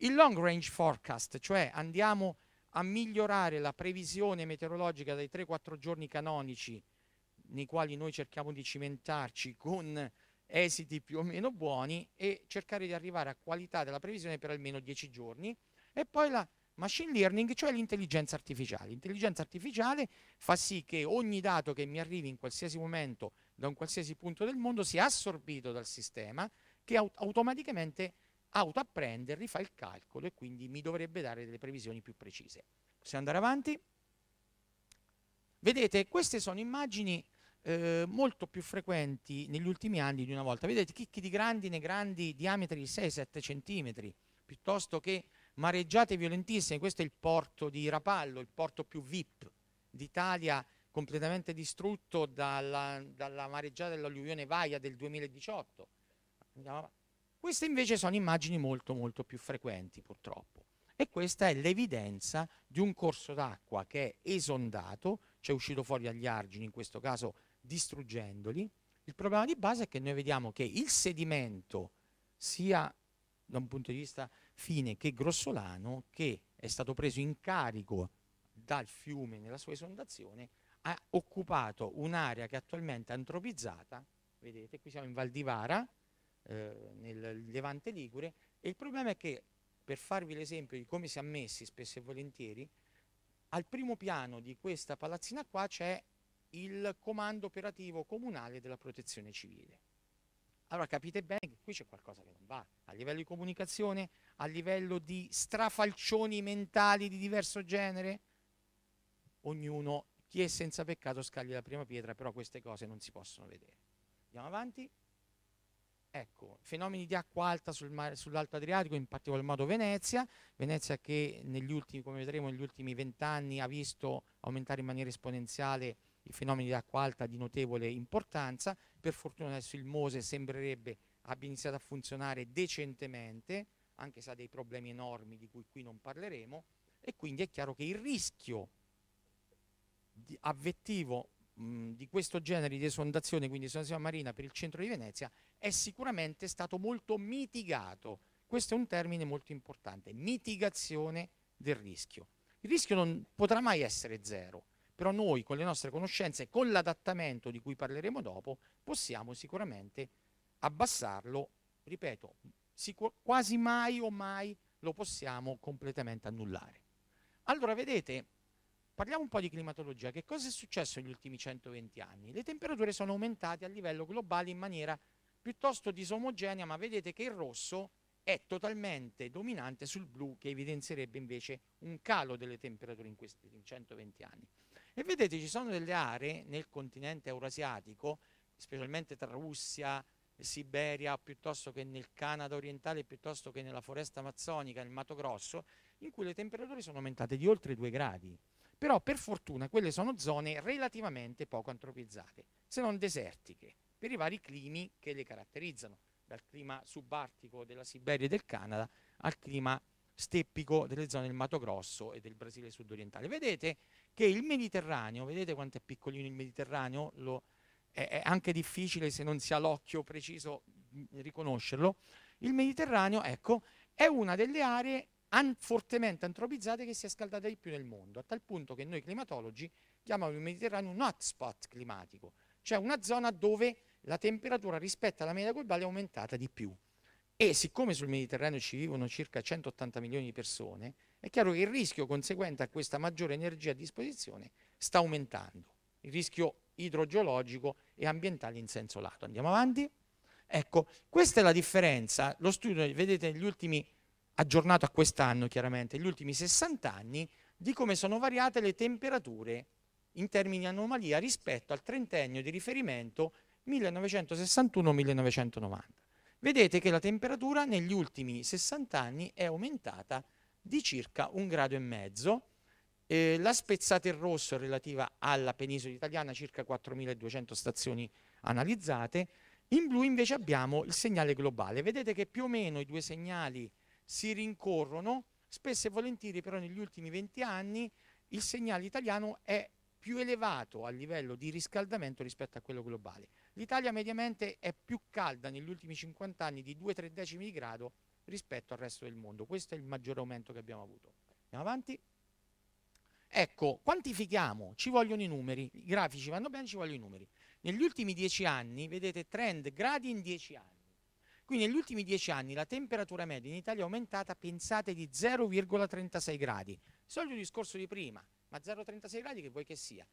il long range forecast, cioè andiamo a migliorare la previsione meteorologica dai 3-4 giorni canonici nei quali noi cerchiamo di cimentarci con esiti più o meno buoni e cercare di arrivare a qualità della previsione per almeno 10 giorni e poi la machine learning, cioè l'intelligenza artificiale. L'intelligenza artificiale fa sì che ogni dato che mi arrivi in qualsiasi momento da un qualsiasi punto del mondo sia assorbito dal sistema che aut- automaticamente autoapprende, rifà il calcolo e quindi mi dovrebbe dare delle previsioni più precise. Possiamo andare avanti? Vedete, queste sono immagini eh, molto più frequenti negli ultimi anni di una volta. Vedete chicchi di grandine grandi diametri di 6-7 cm, piuttosto che mareggiate violentissime, questo è il porto di Rapallo, il porto più VIP d'Italia, completamente distrutto dalla, dalla mareggiata dell'alluvione Vaia del 2018. Queste invece sono immagini molto molto più frequenti purtroppo e questa è l'evidenza di un corso d'acqua che è esondato, cioè uscito fuori dagli argini, in questo caso distruggendoli. Il problema di base è che noi vediamo che il sedimento, sia da un punto di vista fine che Grossolano, che è stato preso in carico dal fiume nella sua esondazione, ha occupato un'area che attualmente è antropizzata, vedete qui siamo in Valdivara, eh, nel Levante Ligure, e il problema è che, per farvi l'esempio di come si è messi spesso e volentieri, al primo piano di questa palazzina qua c'è il comando operativo comunale della protezione civile. Allora capite bene qui c'è qualcosa che non va, a livello di comunicazione, a livello di strafalcioni mentali di diverso genere, ognuno, chi è senza peccato scagli la prima pietra, però queste cose non si possono vedere. Andiamo avanti. Ecco, fenomeni di acqua alta sul mare, sull'Alto Adriatico, in particolar modo Venezia, Venezia che negli ultimi, come vedremo, negli ultimi vent'anni ha visto aumentare in maniera esponenziale i fenomeni di acqua alta di notevole importanza, per fortuna adesso il Mose sembrerebbe abbia iniziato a funzionare decentemente, anche se ha dei problemi enormi di cui qui non parleremo, e quindi è chiaro che il rischio avvettivo mh, di questo genere di esondazione, quindi esondazione marina per il centro di Venezia, è sicuramente stato molto mitigato. Questo è un termine molto importante, mitigazione del rischio. Il rischio non potrà mai essere zero, però noi con le nostre conoscenze, con l'adattamento di cui parleremo dopo, possiamo sicuramente abbassarlo, ripeto, quasi mai o mai lo possiamo completamente annullare. Allora, vedete, parliamo un po' di climatologia. Che cosa è successo negli ultimi 120 anni? Le temperature sono aumentate a livello globale in maniera piuttosto disomogenea, ma vedete che il rosso è totalmente dominante sul blu, che evidenzierebbe invece un calo delle temperature in questi 120 anni. E vedete, ci sono delle aree nel continente eurasiatico, specialmente tra Russia, Siberia piuttosto che nel Canada orientale, piuttosto che nella foresta amazzonica, nel Mato Grosso, in cui le temperature sono aumentate di oltre 2 gradi. Però per fortuna quelle sono zone relativamente poco antropizzate, se non desertiche, per i vari climi che le caratterizzano, dal clima subartico della Siberia e del Canada al clima steppico delle zone del Mato Grosso e del Brasile sudorientale. Vedete che il Mediterraneo, vedete quanto è piccolino il Mediterraneo, lo è anche difficile se non si ha l'occhio preciso mm, riconoscerlo, il Mediterraneo ecco, è una delle aree an- fortemente antropizzate che si è scaldata di più nel mondo, a tal punto che noi climatologi chiamiamo il Mediterraneo un hotspot climatico, cioè una zona dove la temperatura rispetto alla media globale è aumentata di più. E siccome sul Mediterraneo ci vivono circa 180 milioni di persone, è chiaro che il rischio conseguente a questa maggiore energia a disposizione sta aumentando. Il rischio idrogeologico e ambientale in senso lato. Andiamo avanti. Ecco, questa è la differenza, lo studio, vedete, negli ultimi, aggiornato a quest'anno chiaramente, negli ultimi 60 anni, di come sono variate le temperature in termini di anomalia rispetto al trentennio di riferimento 1961-1990. Vedete che la temperatura negli ultimi 60 anni è aumentata di circa un grado e mezzo, eh, la spezzata in rosso è relativa alla penisola italiana, circa 4.200 stazioni analizzate. In blu invece abbiamo il segnale globale. Vedete che più o meno i due segnali si rincorrono, spesso e volentieri però negli ultimi 20 anni il segnale italiano è più elevato a livello di riscaldamento rispetto a quello globale. L'Italia mediamente è più calda negli ultimi 50 anni di 2-3 decimi di grado rispetto al resto del mondo. Questo è il maggior aumento che abbiamo avuto. Andiamo avanti. Ecco, quantifichiamo, ci vogliono i numeri, i grafici vanno bene, ci vogliono i numeri. Negli ultimi dieci anni, vedete trend gradi in dieci anni. Quindi negli ultimi dieci anni la temperatura media in Italia è aumentata, pensate, di 0,36 gradi. Il discorso di prima, ma 0,36 gradi che vuoi che sia.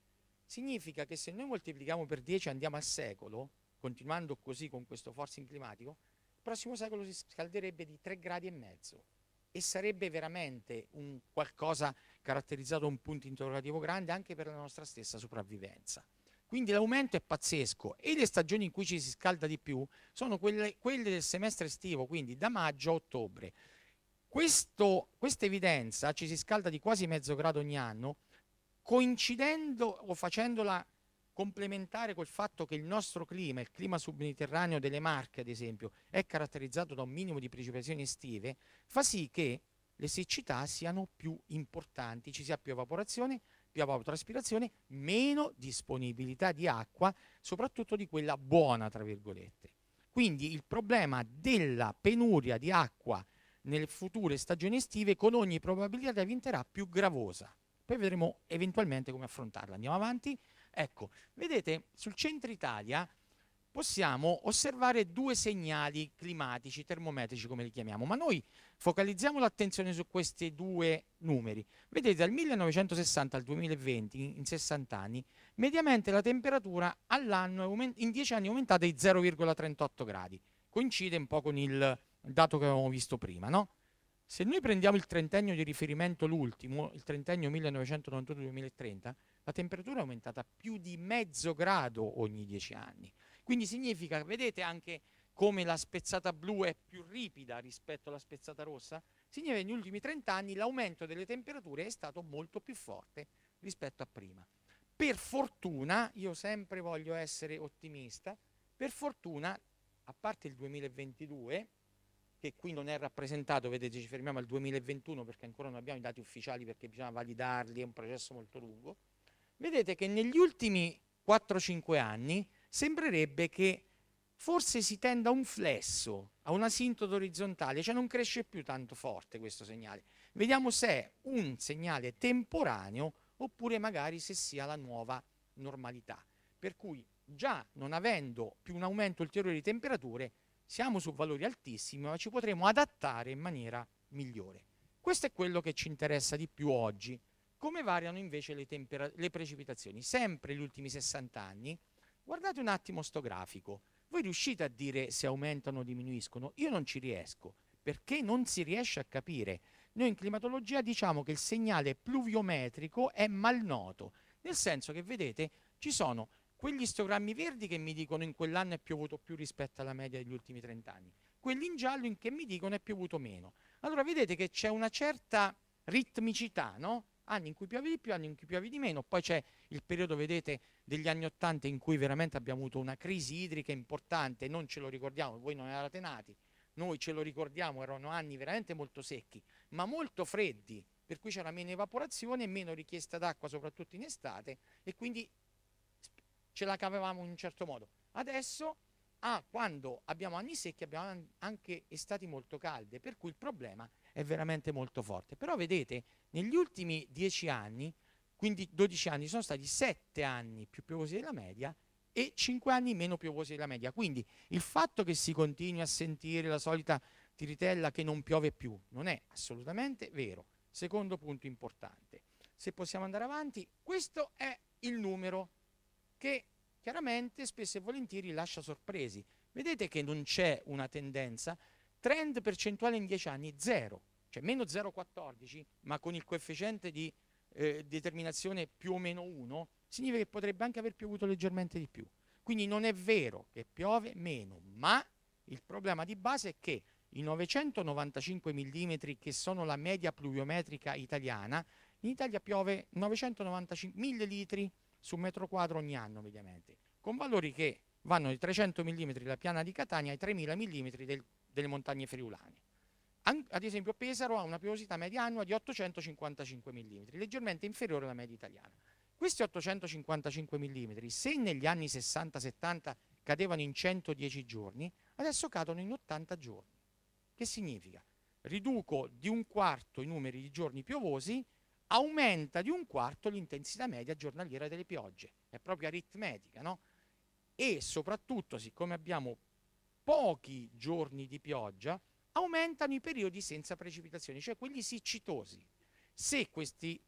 Significa che se noi moltiplichiamo per 10 e andiamo al secolo, continuando così con questo forcing climatico, il prossimo secolo si scalderebbe di 3 gradi e mezzo e sarebbe veramente un qualcosa caratterizzato un punto interrogativo grande anche per la nostra stessa sopravvivenza. Quindi l'aumento è pazzesco e le stagioni in cui ci si scalda di più sono quelle, quelle del semestre estivo, quindi da maggio a ottobre. questa evidenza ci si scalda di quasi mezzo grado ogni anno, coincidendo o facendola complementare col fatto che il nostro clima, il clima submediterraneo delle Marche ad esempio, è caratterizzato da un minimo di precipitazioni estive, fa sì che le siccità siano più importanti, ci sia più evaporazione, più evapotraspirazione, meno disponibilità di acqua, soprattutto di quella buona, tra virgolette. Quindi il problema della penuria di acqua nelle future stagioni estive con ogni probabilità diventerà più gravosa. Poi vedremo eventualmente come affrontarla. Andiamo avanti. Ecco, vedete sul centro Italia possiamo osservare due segnali climatici, termometrici come li chiamiamo, ma noi focalizziamo l'attenzione su questi due numeri. Vedete, dal 1960 al 2020, in 60 anni, mediamente la temperatura all'anno in 10 anni è aumentata di 0,38 gradi. Coincide un po' con il dato che avevamo visto prima, no? Se noi prendiamo il trentennio di riferimento, l'ultimo, il trentennio 1992-2030, la temperatura è aumentata più di mezzo grado ogni 10 anni. Quindi significa, vedete anche come la spezzata blu è più ripida rispetto alla spezzata rossa? Significa che negli ultimi 30 anni l'aumento delle temperature è stato molto più forte rispetto a prima. Per fortuna, io sempre voglio essere ottimista, per fortuna, a parte il 2022, che qui non è rappresentato, vedete ci fermiamo al 2021 perché ancora non abbiamo i dati ufficiali perché bisogna validarli, è un processo molto lungo, vedete che negli ultimi 4-5 anni sembrerebbe che forse si tenda a un flesso, a una sintodo orizzontale, cioè non cresce più tanto forte questo segnale. Vediamo se è un segnale temporaneo oppure magari se sia la nuova normalità. Per cui già non avendo più un aumento ulteriore di temperature, siamo su valori altissimi, ma ci potremo adattare in maniera migliore. Questo è quello che ci interessa di più oggi. Come variano invece le, le precipitazioni? Sempre negli ultimi 60 anni, Guardate un attimo sto grafico. Voi riuscite a dire se aumentano o diminuiscono? Io non ci riesco perché non si riesce a capire. Noi in climatologia diciamo che il segnale pluviometrico è mal noto, nel senso che vedete ci sono quegli istogrammi verdi che mi dicono in quell'anno è piovuto più rispetto alla media degli ultimi 30 anni, quelli in giallo in che mi dicono è piovuto meno. Allora vedete che c'è una certa ritmicità, no? anni in cui piove di più, anni in cui piove di meno, poi c'è il periodo, vedete, degli anni Ottanta in cui veramente abbiamo avuto una crisi idrica importante, non ce lo ricordiamo, voi non eravate nati, noi ce lo ricordiamo, erano anni veramente molto secchi, ma molto freddi, per cui c'era meno evaporazione, e meno richiesta d'acqua, soprattutto in estate, e quindi ce la cavavamo in un certo modo. Adesso, ah, quando abbiamo anni secchi, abbiamo anche estati molto calde, per cui il problema è è veramente molto forte. Però vedete, negli ultimi 10 anni, quindi 12 anni, sono stati 7 anni più piovosi della media e 5 anni meno piovosi della media. Quindi il fatto che si continui a sentire la solita tiritella che non piove più non è assolutamente vero. Secondo punto importante. Se possiamo andare avanti, questo è il numero che chiaramente spesso e volentieri lascia sorpresi. Vedete che non c'è una tendenza Trend percentuale in 10 anni, 0, cioè meno 0,14, ma con il coefficiente di eh, determinazione più o meno 1, significa che potrebbe anche aver piovuto leggermente di più. Quindi non è vero che piove meno, ma il problema di base è che i 995 mm che sono la media pluviometrica italiana, in Italia piove 995 1000 litri su metro quadro ogni anno mediamente, con valori che vanno di 300 mm la piana di Catania ai 3000 mm del delle montagne friulane. An ad esempio Pesaro ha una piovosità media annua di 855 mm, leggermente inferiore alla media italiana. Questi 855 mm, se negli anni 60-70 cadevano in 110 giorni, adesso cadono in 80 giorni. Che significa? Riduco di un quarto i numeri di giorni piovosi, aumenta di un quarto l'intensità media giornaliera delle piogge. È proprio aritmetica, no? E soprattutto, siccome abbiamo pochi giorni di pioggia aumentano i periodi senza precipitazioni, cioè quelli siccitosi. Se questi,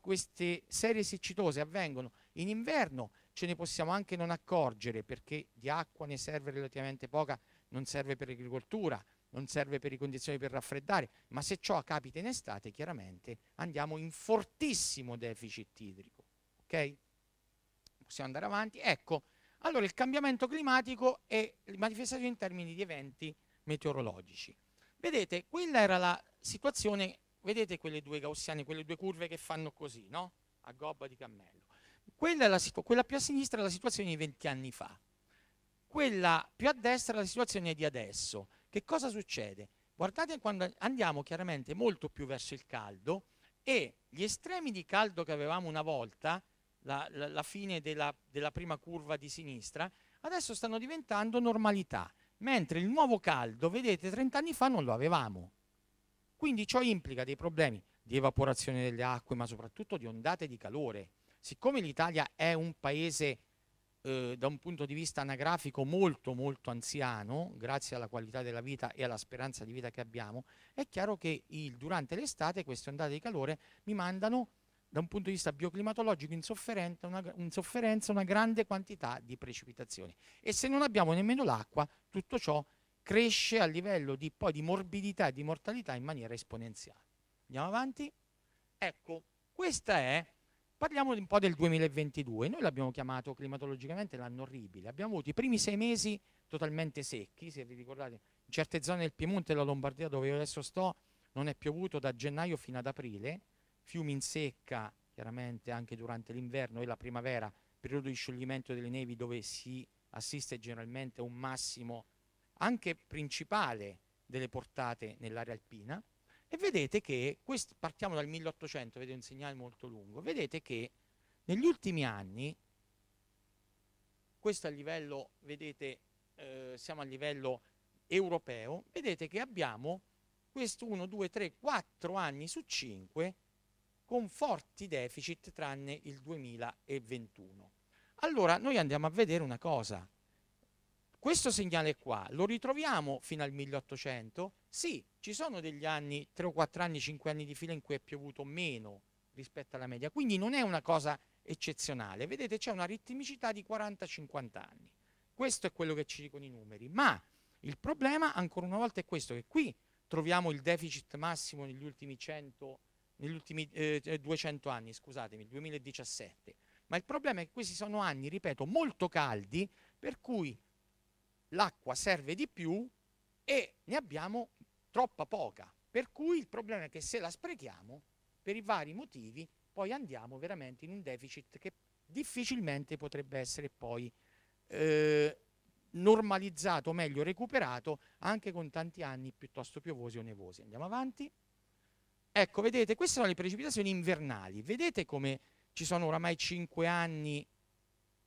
queste serie siccitose avvengono in inverno, ce ne possiamo anche non accorgere perché di acqua ne serve relativamente poca, non serve per l'agricoltura, non serve per le condizioni per raffreddare, ma se ciò capita in estate, chiaramente andiamo in fortissimo deficit idrico. Ok? Possiamo andare avanti. Ecco, allora il cambiamento climatico è manifestato in termini di eventi meteorologici. Vedete, quella era la situazione, vedete quelle due gaussiane, quelle due curve che fanno così, no? A gobba di cammello. Quella, quella più a sinistra è la situazione di 20 anni fa. Quella più a destra è la situazione di adesso. Che cosa succede? Guardate quando andiamo chiaramente molto più verso il caldo e gli estremi di caldo che avevamo una volta la, la, la fine della, della prima curva di sinistra, adesso stanno diventando normalità, mentre il nuovo caldo, vedete, 30 anni fa non lo avevamo. Quindi ciò implica dei problemi di evaporazione delle acque, ma soprattutto di ondate di calore. Siccome l'Italia è un paese eh, da un punto di vista anagrafico molto molto anziano, grazie alla qualità della vita e alla speranza di vita che abbiamo, è chiaro che il, durante l'estate queste ondate di calore mi mandano da un punto di vista bioclimatologico insofferenza una, insofferenza una grande quantità di precipitazioni. E se non abbiamo nemmeno l'acqua, tutto ciò cresce a livello di, poi, di morbidità e di mortalità in maniera esponenziale. Andiamo avanti? Ecco, questa è Parliamo un po' del 2022, noi l'abbiamo chiamato climatologicamente l'anno orribile, abbiamo avuto i primi sei mesi totalmente secchi, se vi ricordate, in certe zone del Piemonte e della Lombardia dove io adesso sto non è piovuto da gennaio fino ad aprile, fiumi in secca, chiaramente anche durante l'inverno e la primavera, periodo di scioglimento delle nevi dove si assiste generalmente a un massimo anche principale delle portate nell'area alpina e vedete che, quest, partiamo dal 1800, vedete un segnale molto lungo, vedete che negli ultimi anni, questo a livello, vedete, eh, siamo a livello europeo, vedete che abbiamo questo 1, 2, 3, 4 anni su 5 con forti deficit tranne il 2021. Allora noi andiamo a vedere una cosa. Questo segnale qua lo ritroviamo fino al 1800? Sì, ci sono degli anni, 3 o 4 anni, 5 anni di fila in cui è piovuto meno rispetto alla media, quindi non è una cosa eccezionale. Vedete c'è una ritmicità di 40-50 anni. Questo è quello che ci dicono i numeri, ma il problema ancora una volta è questo, che qui troviamo il deficit massimo negli ultimi 100 anni negli ultimi eh, 200 cioè, anni, scusatemi, 2017. Ma il problema è che questi sono anni, ripeto, molto caldi, per cui l'acqua serve di più e ne abbiamo troppa poca. Per cui il problema è che se la sprechiamo, per i vari motivi, poi andiamo veramente in un deficit che difficilmente potrebbe essere poi eh, normalizzato, o meglio recuperato, anche con tanti anni piuttosto piovosi o nevosi. Andiamo avanti. Ecco, vedete, queste sono le precipitazioni invernali. Vedete come ci sono oramai cinque anni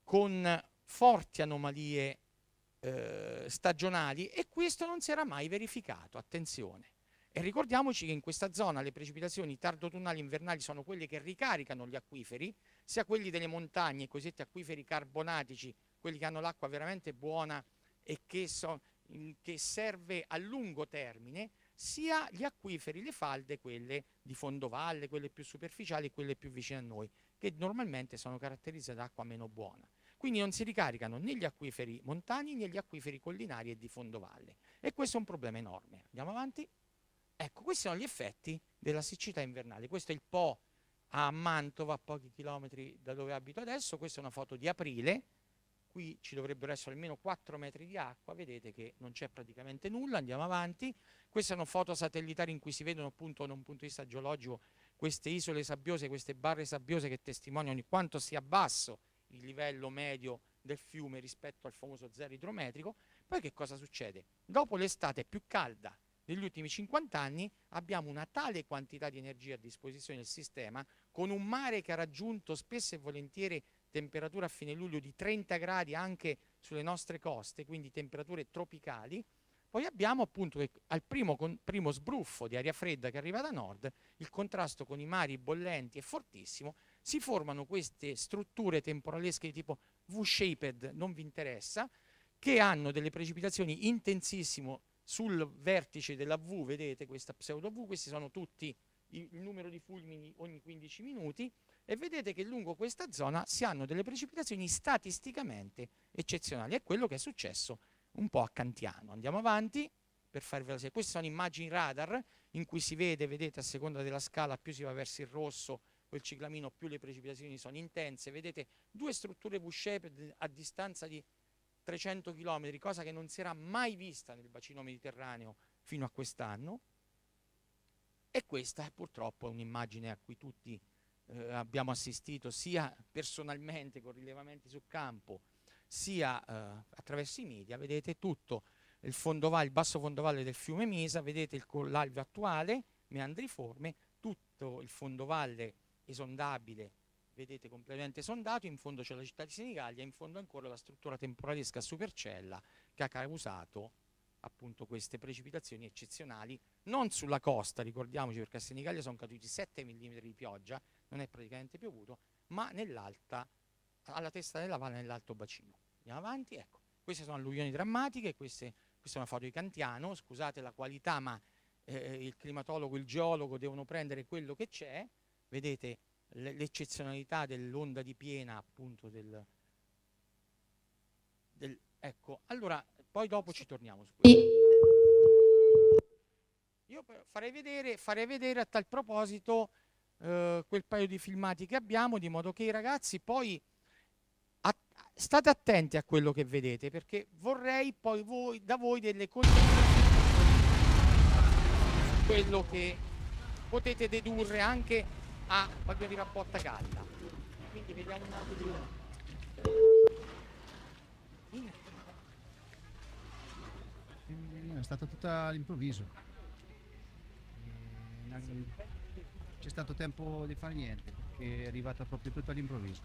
con forti anomalie eh, stagionali e questo non si era mai verificato, attenzione. E ricordiamoci che in questa zona le precipitazioni tardotunnali invernali sono quelle che ricaricano gli acquiferi, sia quelli delle montagne, i cosiddetti acquiferi carbonatici, quelli che hanno l'acqua veramente buona e che, so, che serve a lungo termine, sia gli acquiferi, le falde, quelle di fondovalle, quelle più superficiali e quelle più vicine a noi, che normalmente sono caratterizzate da acqua meno buona. Quindi non si ricaricano né gli acquiferi montani né gli acquiferi collinari e di fondovalle. E questo è un problema enorme. Andiamo avanti. Ecco, questi sono gli effetti della siccità invernale. Questo è il Po a Mantova, a pochi chilometri da dove abito adesso. Questa è una foto di aprile qui ci dovrebbero essere almeno 4 metri di acqua, vedete che non c'è praticamente nulla, andiamo avanti. Queste sono foto satellitari in cui si vedono appunto da un punto di vista geologico queste isole sabbiose, queste barre sabbiose che testimoniano quanto sia basso il livello medio del fiume rispetto al famoso zero idrometrico. Poi che cosa succede? Dopo l'estate più calda degli ultimi 50 anni abbiamo una tale quantità di energia a disposizione del sistema, con un mare che ha raggiunto spesso e volentieri temperatura a fine luglio di 30 gradi anche sulle nostre coste, quindi temperature tropicali. Poi abbiamo appunto che al primo, con, primo sbruffo di aria fredda che arriva da nord, il contrasto con i mari bollenti è fortissimo, si formano queste strutture temporalesche di tipo V-shaped, non vi interessa, che hanno delle precipitazioni intensissime sul vertice della V, vedete questa pseudo V, questi sono tutti il numero di fulmini ogni 15 minuti, e vedete che lungo questa zona si hanno delle precipitazioni statisticamente eccezionali. È quello che è successo un po' a Cantiano. Andiamo avanti per farvi vedere. Queste sono immagini radar in cui si vede, vedete a seconda della scala, più si va verso il rosso quel ciclamino, più le precipitazioni sono intense. Vedete due strutture bush a distanza di 300 km, cosa che non si era mai vista nel bacino mediterraneo fino a quest'anno. E questa purtroppo è un'immagine a cui tutti eh, abbiamo assistito sia personalmente con rilevamenti sul campo, sia eh, attraverso i media, vedete tutto il, fondovalle, il basso fondovalle del fiume Mesa, vedete il attuale, meandriforme, tutto il fondovalle esondabile, vedete completamente sondato in fondo c'è la città di Senigallia, in fondo ancora la struttura temporalesca supercella che ha causato appunto queste precipitazioni eccezionali, non sulla costa, ricordiamoci perché a Senigallia sono caduti 7 mm di pioggia, non è praticamente piovuto, ma nell'alta, alla testa della valle nell'alto bacino. Andiamo avanti, ecco, queste sono alluvioni drammatiche, queste, questa è una foto di Cantiano, scusate la qualità, ma eh, il climatologo, il geologo devono prendere quello che c'è, vedete l'eccezionalità dell'onda di piena appunto del, del, ecco allora poi dopo ci torniamo su questo io farei vedere, farei vedere a tal proposito eh, quel paio di filmati che abbiamo, di modo che i ragazzi poi att state attenti a quello che vedete, perché vorrei poi voi, da voi delle cose quello che potete dedurre anche a quando arriva botta calda. Quindi vediamo un attimo. Eh, è stato tutto all'improvviso. Eh, c'è stato tempo di fare niente, che è arrivata proprio tutto all'improvviso.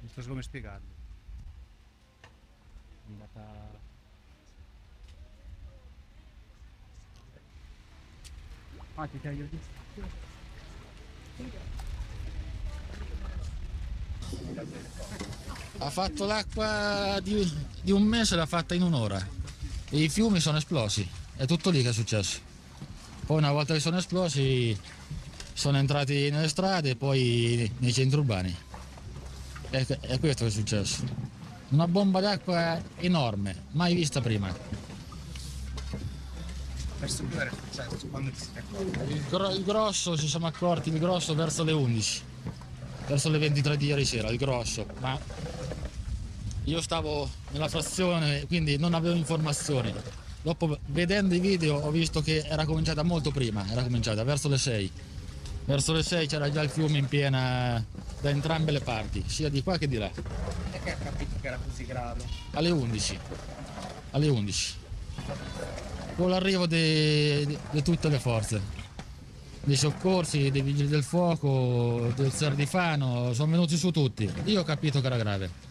Non sto come spiegarlo. È andata... Ah, ti taglio di... Ha fatto l'acqua di, di un mese, l'ha fatta in un'ora. E i fiumi sono esplosi. È tutto lì che è successo. Poi una volta che sono esplosi sono entrati nelle strade e poi nei centri urbani. È, è questo che è successo. Una bomba d'acqua enorme, mai vista prima. Il, gro il grosso, ci siamo accorti, il grosso verso le 11, verso le 23 di ieri sera, il grosso. Ma io stavo nella frazione, quindi non avevo informazioni. Dopo vedendo i video ho visto che era cominciata molto prima, era cominciata verso le 6. Verso le 6 c'era già il fiume in piena eh, da entrambe le parti, sia di qua che di là. E che ha capito che era così grave? Alle 11. Alle 11. Con l'arrivo di tutte le forze dei soccorsi, dei vigili del fuoco, del Sardifano, sono venuti su tutti. Io ho capito che era grave.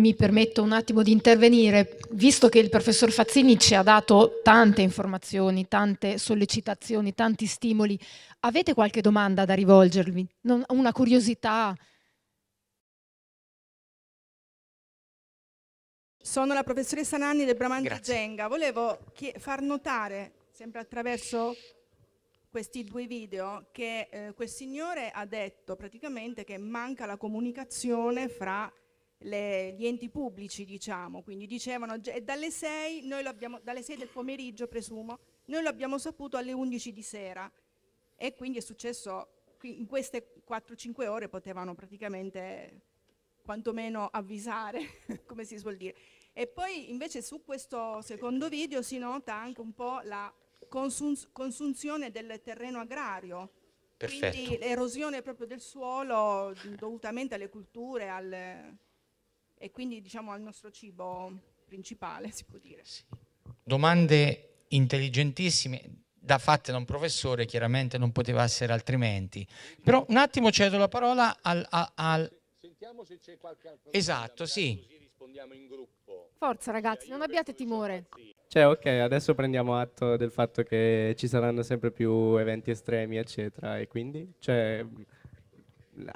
mi permetto un attimo di intervenire, visto che il professor Fazzini ci ha dato tante informazioni, tante sollecitazioni, tanti stimoli, avete qualche domanda da rivolgervi? Non, una curiosità? Sono la professoressa Nanni del Bramante Genga. Volevo far notare, sempre attraverso questi due video che eh, quel signore ha detto praticamente che manca la comunicazione fra le, gli enti pubblici, diciamo, quindi dicevano dalle 6, abbiamo, dalle 6 del pomeriggio presumo, noi lo abbiamo saputo alle 11 di sera e quindi è successo in queste 4-5 ore potevano praticamente quantomeno avvisare, come si suol dire. E poi invece su questo secondo video si nota anche un po' la consunzione del terreno agrario, Perfetto. quindi l'erosione proprio del suolo dovutamente alle culture, al, e quindi diciamo al nostro cibo principale, si può dire. Sì. Domande intelligentissime da fatte da un professore, chiaramente non poteva essere altrimenti. Però un attimo cedo la parola al... al, al... Sentiamo se c'è qualche altro. Esatto, sì. Così rispondiamo in gruppo. Forza ragazzi, non abbiate timore. Cioè, ok, adesso prendiamo atto del fatto che ci saranno sempre più eventi estremi, eccetera, e quindi, cioè,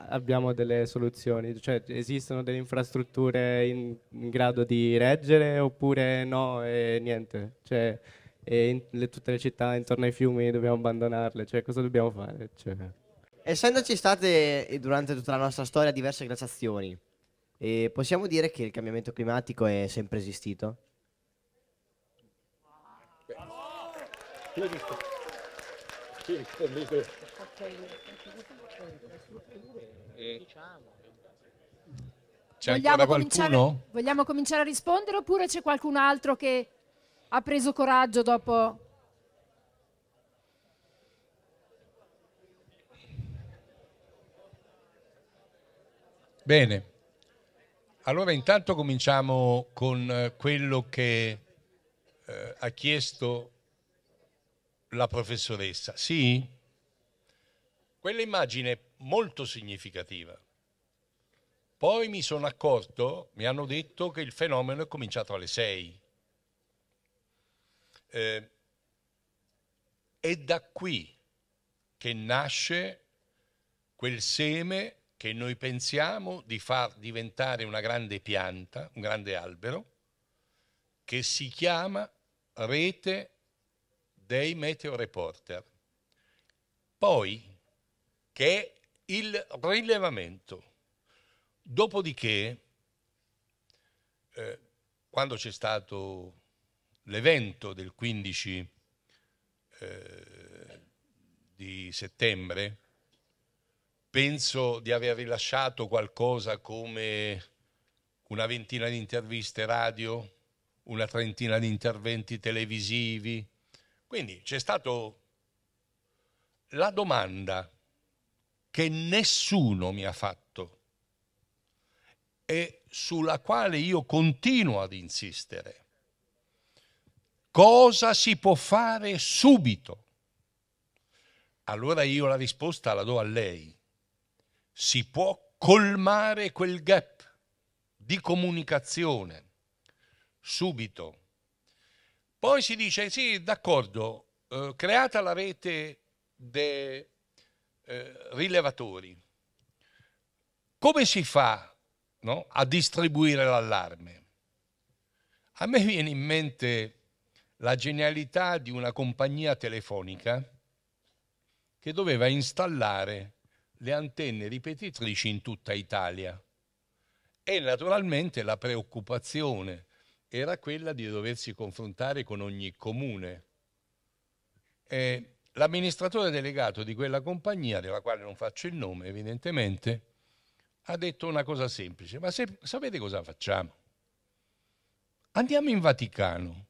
abbiamo delle soluzioni, cioè esistono delle infrastrutture in, in grado di reggere oppure no e niente, cioè, e in, le, tutte le città intorno ai fiumi dobbiamo abbandonarle, cioè, cosa dobbiamo fare? Cioè. Eh. Essendoci state eh, durante tutta la nostra storia diverse glaciazioni, eh, possiamo dire che il cambiamento climatico è sempre esistito? Bravo! Bravo! Bravo! Eh. C'è vogliamo cominciare, vogliamo cominciare a rispondere oppure c'è qualcun altro che ha preso coraggio dopo Bene, allora intanto cominciamo con eh, quello che eh, ha chiesto la professoressa. Sì? Quella immagine è molto significativa. Poi mi sono accorto, mi hanno detto che il fenomeno è cominciato alle 6. Eh, è da qui che nasce quel seme che noi pensiamo di far diventare una grande pianta, un grande albero, che si chiama rete dei meteoreporter. Poi che è il rilevamento. Dopodiché, eh, quando c'è stato l'evento del 15 eh, di settembre, penso di aver rilasciato qualcosa come una ventina di interviste radio, una trentina di interventi televisivi. Quindi c'è stato la domanda che nessuno mi ha fatto e sulla quale io continuo ad insistere. Cosa si può fare subito? Allora io la risposta la do a lei. Si può colmare quel gap di comunicazione subito. Poi si dice, sì, d'accordo, eh, creata la rete dei eh, rilevatori. Come si fa no, a distribuire l'allarme? A me viene in mente la genialità di una compagnia telefonica che doveva installare le antenne ripetitrici in tutta Italia e naturalmente la preoccupazione era quella di doversi confrontare con ogni comune. E L'amministratore delegato di quella compagnia, della quale non faccio il nome evidentemente, ha detto una cosa semplice, ma se, sapete cosa facciamo? Andiamo in Vaticano,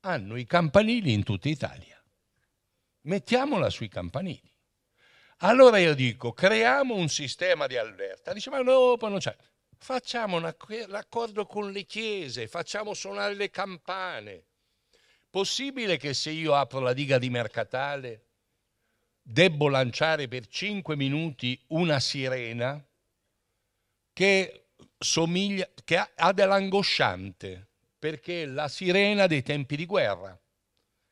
hanno i campanili in tutta Italia, mettiamola sui campanili. Allora io dico, creiamo un sistema di allerta, dice ma no, poi non c'è. Facciamo l'accordo con le chiese, facciamo suonare le campane, Possibile che se io apro la diga di Mercatale debbo lanciare per 5 minuti una sirena che, somiglia, che ha, dell'angosciante, perché è la sirena dei tempi di guerra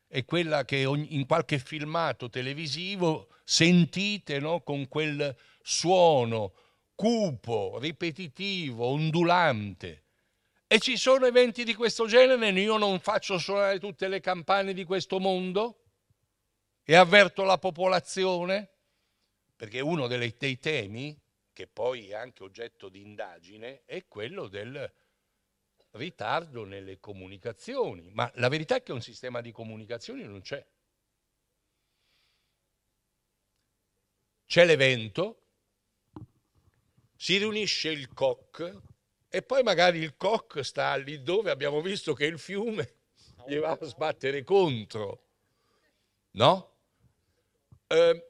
è quella che in qualche filmato televisivo sentite no? con quel suono cupo, ripetitivo, ondulante. E ci sono eventi di questo genere, io non faccio suonare tutte le campane di questo mondo e avverto la popolazione, perché uno dei, dei temi, che poi è anche oggetto di indagine, è quello del ritardo nelle comunicazioni. Ma la verità è che un sistema di comunicazioni non c'è. C'è l'evento, si riunisce il COC, e poi magari il coc sta lì dove abbiamo visto che il fiume gli va a sbattere contro. No? Eh,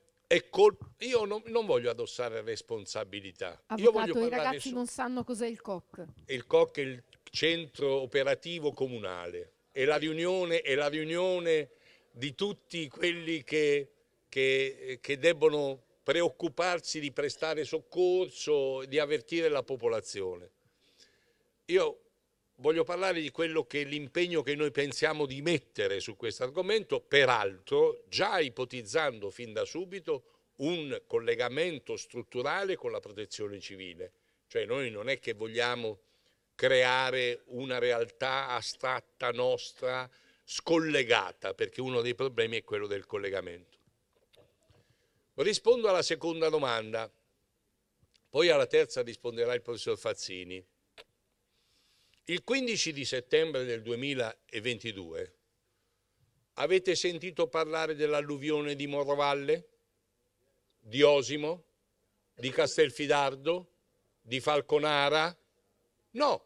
col- io non, non, voglio addossare responsabilità. Avvocato, i ragazzi su- non sanno cos'è il COC. Il COC è il centro operativo comunale. È la riunione, è la riunione di tutti quelli che, che, che debbono preoccuparsi di prestare soccorso, di avvertire la popolazione. Io voglio parlare di quello che è l'impegno che noi pensiamo di mettere su questo argomento, peraltro già ipotizzando fin da subito un collegamento strutturale con la protezione civile. Cioè noi non è che vogliamo creare una realtà astratta nostra scollegata, perché uno dei problemi è quello del collegamento. Rispondo alla seconda domanda, poi alla terza risponderà il professor Fazzini. Il 15 di settembre del 2022 avete sentito parlare dell'alluvione di Morvalle, di Osimo, di Castelfidardo, di Falconara? No.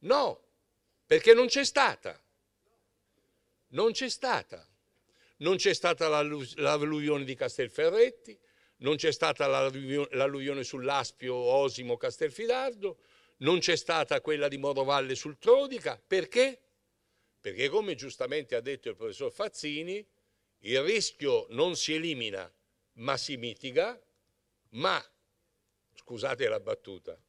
No, perché non c'è stata. Non c'è stata. Non c'è stata l'alluvione di Castelferretti, non c'è stata l'alluvione sull'Aspio Osimo Castelfidardo, non c'è stata quella di Morovalle sul Trodica, perché? Perché come giustamente ha detto il professor Fazzini, il rischio non si elimina ma si mitiga, ma, scusate la battuta,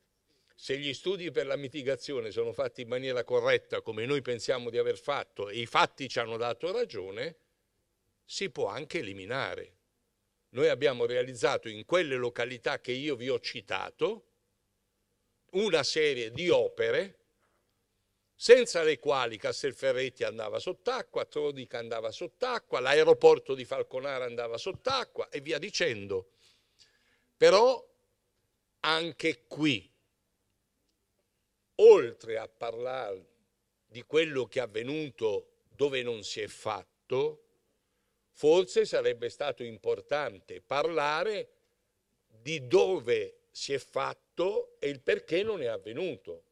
se gli studi per la mitigazione sono fatti in maniera corretta come noi pensiamo di aver fatto e i fatti ci hanno dato ragione, si può anche eliminare. Noi abbiamo realizzato in quelle località che io vi ho citato una serie di opere senza le quali Castelferretti andava sott'acqua, Tronica andava sott'acqua, l'aeroporto di Falconara andava sott'acqua e via dicendo. Però anche qui, oltre a parlare di quello che è avvenuto dove non si è fatto, forse sarebbe stato importante parlare di dove si è fatto fatto e il perché non è avvenuto.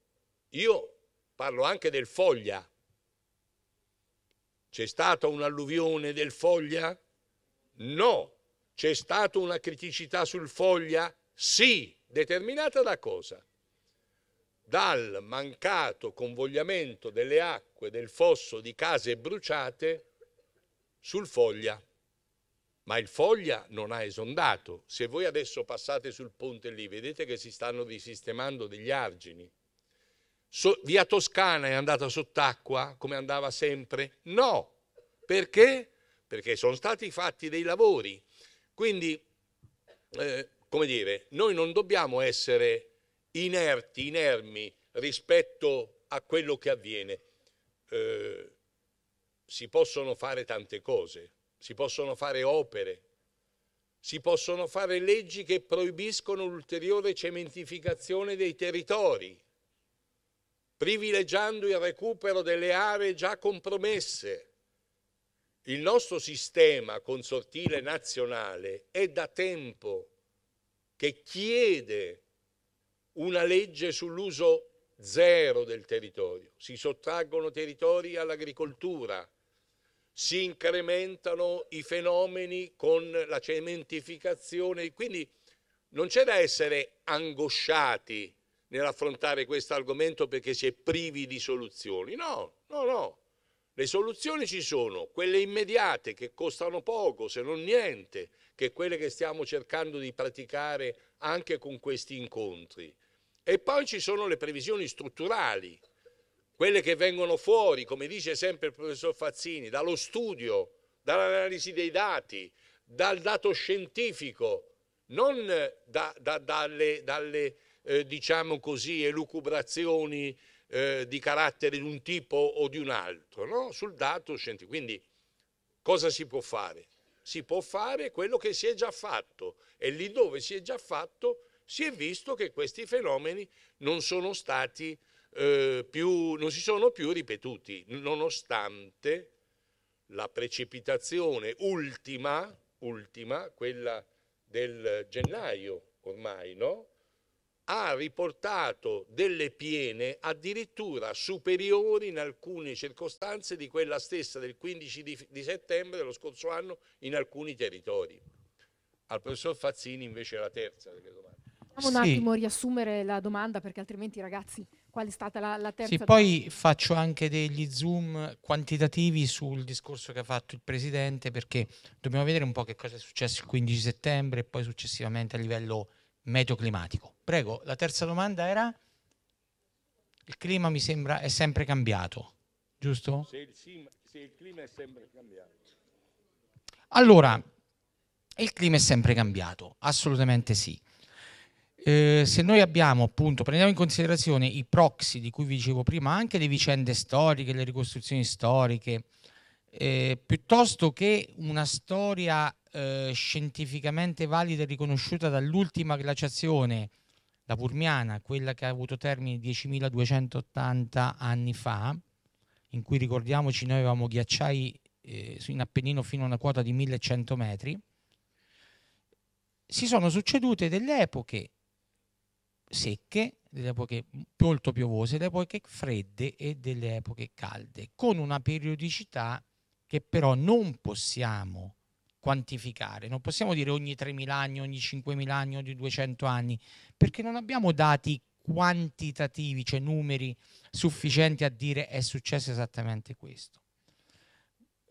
Io parlo anche del Foglia. C'è stata un'alluvione del Foglia? No. C'è stata una criticità sul Foglia? Sì. Determinata da cosa? Dal mancato convogliamento delle acque del fosso di case bruciate sul Foglia ma il Foglia non ha esondato. Se voi adesso passate sul ponte lì, vedete che si stanno risistemando degli argini. So, via Toscana è andata sott'acqua come andava sempre? No. Perché? Perché sono stati fatti dei lavori. Quindi, eh, come dire, noi non dobbiamo essere inerti, inermi rispetto a quello che avviene. Eh, si possono fare tante cose, si possono fare opere, si possono fare leggi che proibiscono l'ulteriore cementificazione dei territori, privilegiando il recupero delle aree già compromesse. Il nostro sistema consortile nazionale è da tempo che chiede una legge sull'uso zero del territorio. Si sottraggono territori all'agricoltura, si incrementano i fenomeni con la cementificazione, quindi non c'è da essere angosciati nell'affrontare questo argomento perché si è privi di soluzioni. No, no, no. Le soluzioni ci sono, quelle immediate che costano poco, se non niente, che quelle che stiamo cercando di praticare anche con questi incontri. E poi ci sono le previsioni strutturali, quelle che vengono fuori, come dice sempre il professor Fazzini, dallo studio, dall'analisi dei dati, dal dato scientifico, non da, da, dalle, dalle eh, diciamo così, elucubrazioni eh, di carattere di un tipo o di un altro, no? sul dato scientifico. Quindi cosa si può fare? Si può fare quello che si è già fatto e lì dove si è già fatto si è visto che questi fenomeni non sono stati eh, più, non si sono più ripetuti, nonostante la precipitazione ultima, ultima quella del gennaio ormai, no? ha riportato delle piene addirittura superiori in alcune circostanze di quella stessa del 15 di, di settembre dello scorso anno in alcuni territori. Al professor Fazzini invece la terza delle Facciamo un attimo riassumere la domanda perché altrimenti ragazzi qual è stata la, la terza. Sì, domanda. poi faccio anche degli zoom quantitativi sul discorso che ha fatto il Presidente, perché dobbiamo vedere un po' che cosa è successo il 15 settembre e poi successivamente a livello meteoclimatico. Prego, la terza domanda era? Il clima mi sembra è sempre cambiato, giusto? Se il, sim, se il clima è sempre cambiato. Allora, il clima è sempre cambiato, assolutamente sì. Eh, se noi abbiamo appunto, prendiamo in considerazione i proxy di cui vi dicevo prima, anche le vicende storiche, le ricostruzioni storiche, eh, piuttosto che una storia eh, scientificamente valida e riconosciuta dall'ultima glaciazione, la Purmiana, quella che ha avuto termine 10.280 anni fa, in cui ricordiamoci noi avevamo ghiacciai eh, in Appennino fino a una quota di 1100 metri, si sono succedute delle epoche secche, delle epoche molto piovose, delle epoche fredde e delle epoche calde, con una periodicità che però non possiamo quantificare, non possiamo dire ogni 3.000 anni, ogni 5.000 anni, ogni 200 anni, perché non abbiamo dati quantitativi, cioè numeri sufficienti a dire è successo esattamente questo.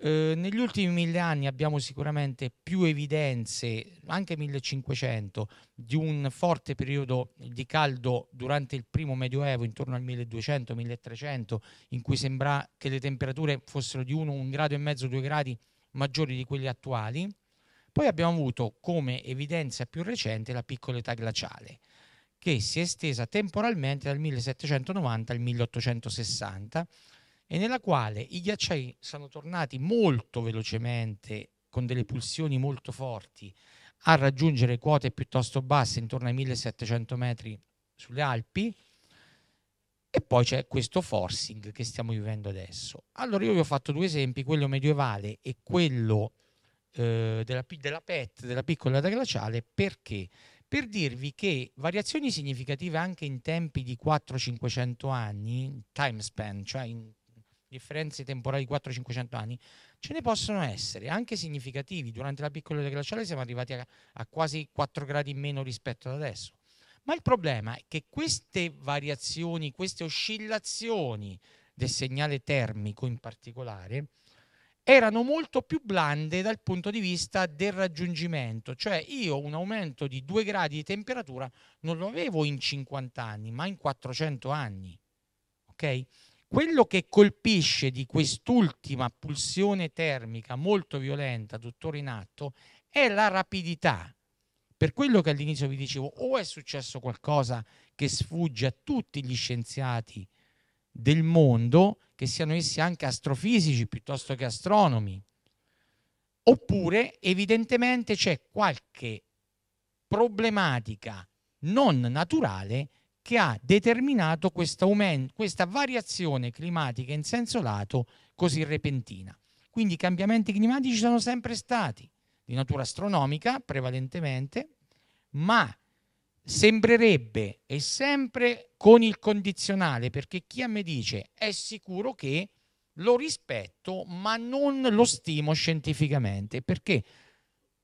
Eh, negli ultimi mille anni abbiamo sicuramente più evidenze, anche 1500, di un forte periodo di caldo durante il primo Medioevo, intorno al 1200-1300, in cui sembra che le temperature fossero di 1, 1 grado e mezzo, 2 gradi maggiori di quelli attuali. Poi abbiamo avuto come evidenza più recente la piccola età glaciale, che si è estesa temporalmente dal 1790 al 1860 e nella quale i ghiacciai sono tornati molto velocemente, con delle pulsioni molto forti, a raggiungere quote piuttosto basse, intorno ai 1700 metri sulle Alpi, e poi c'è questo forcing che stiamo vivendo adesso. Allora io vi ho fatto due esempi, quello medievale e quello eh, della, della PET, della piccola da glaciale, perché? per dirvi che variazioni significative anche in tempi di 400-500 anni, time span, cioè in differenze temporali 400-500 anni, ce ne possono essere anche significativi. Durante la piccola era glaciale siamo arrivati a, a quasi 4 gradi in meno rispetto ad adesso. Ma il problema è che queste variazioni, queste oscillazioni del segnale termico in particolare, erano molto più blande dal punto di vista del raggiungimento, cioè io un aumento di 2 gradi di temperatura non lo avevo in 50 anni, ma in 400 anni. Okay? Quello che colpisce di quest'ultima pulsione termica molto violenta, tuttora in atto, è la rapidità. Per quello che all'inizio vi dicevo, o è successo qualcosa che sfugge a tutti gli scienziati del mondo, che siano essi anche astrofisici piuttosto che astronomi, oppure evidentemente c'è qualche problematica non naturale che ha determinato questa variazione climatica in senso lato così repentina. Quindi i cambiamenti climatici sono sempre stati di natura astronomica prevalentemente, ma sembrerebbe e sempre con il condizionale perché chi a me dice è sicuro che lo rispetto ma non lo stimo scientificamente perché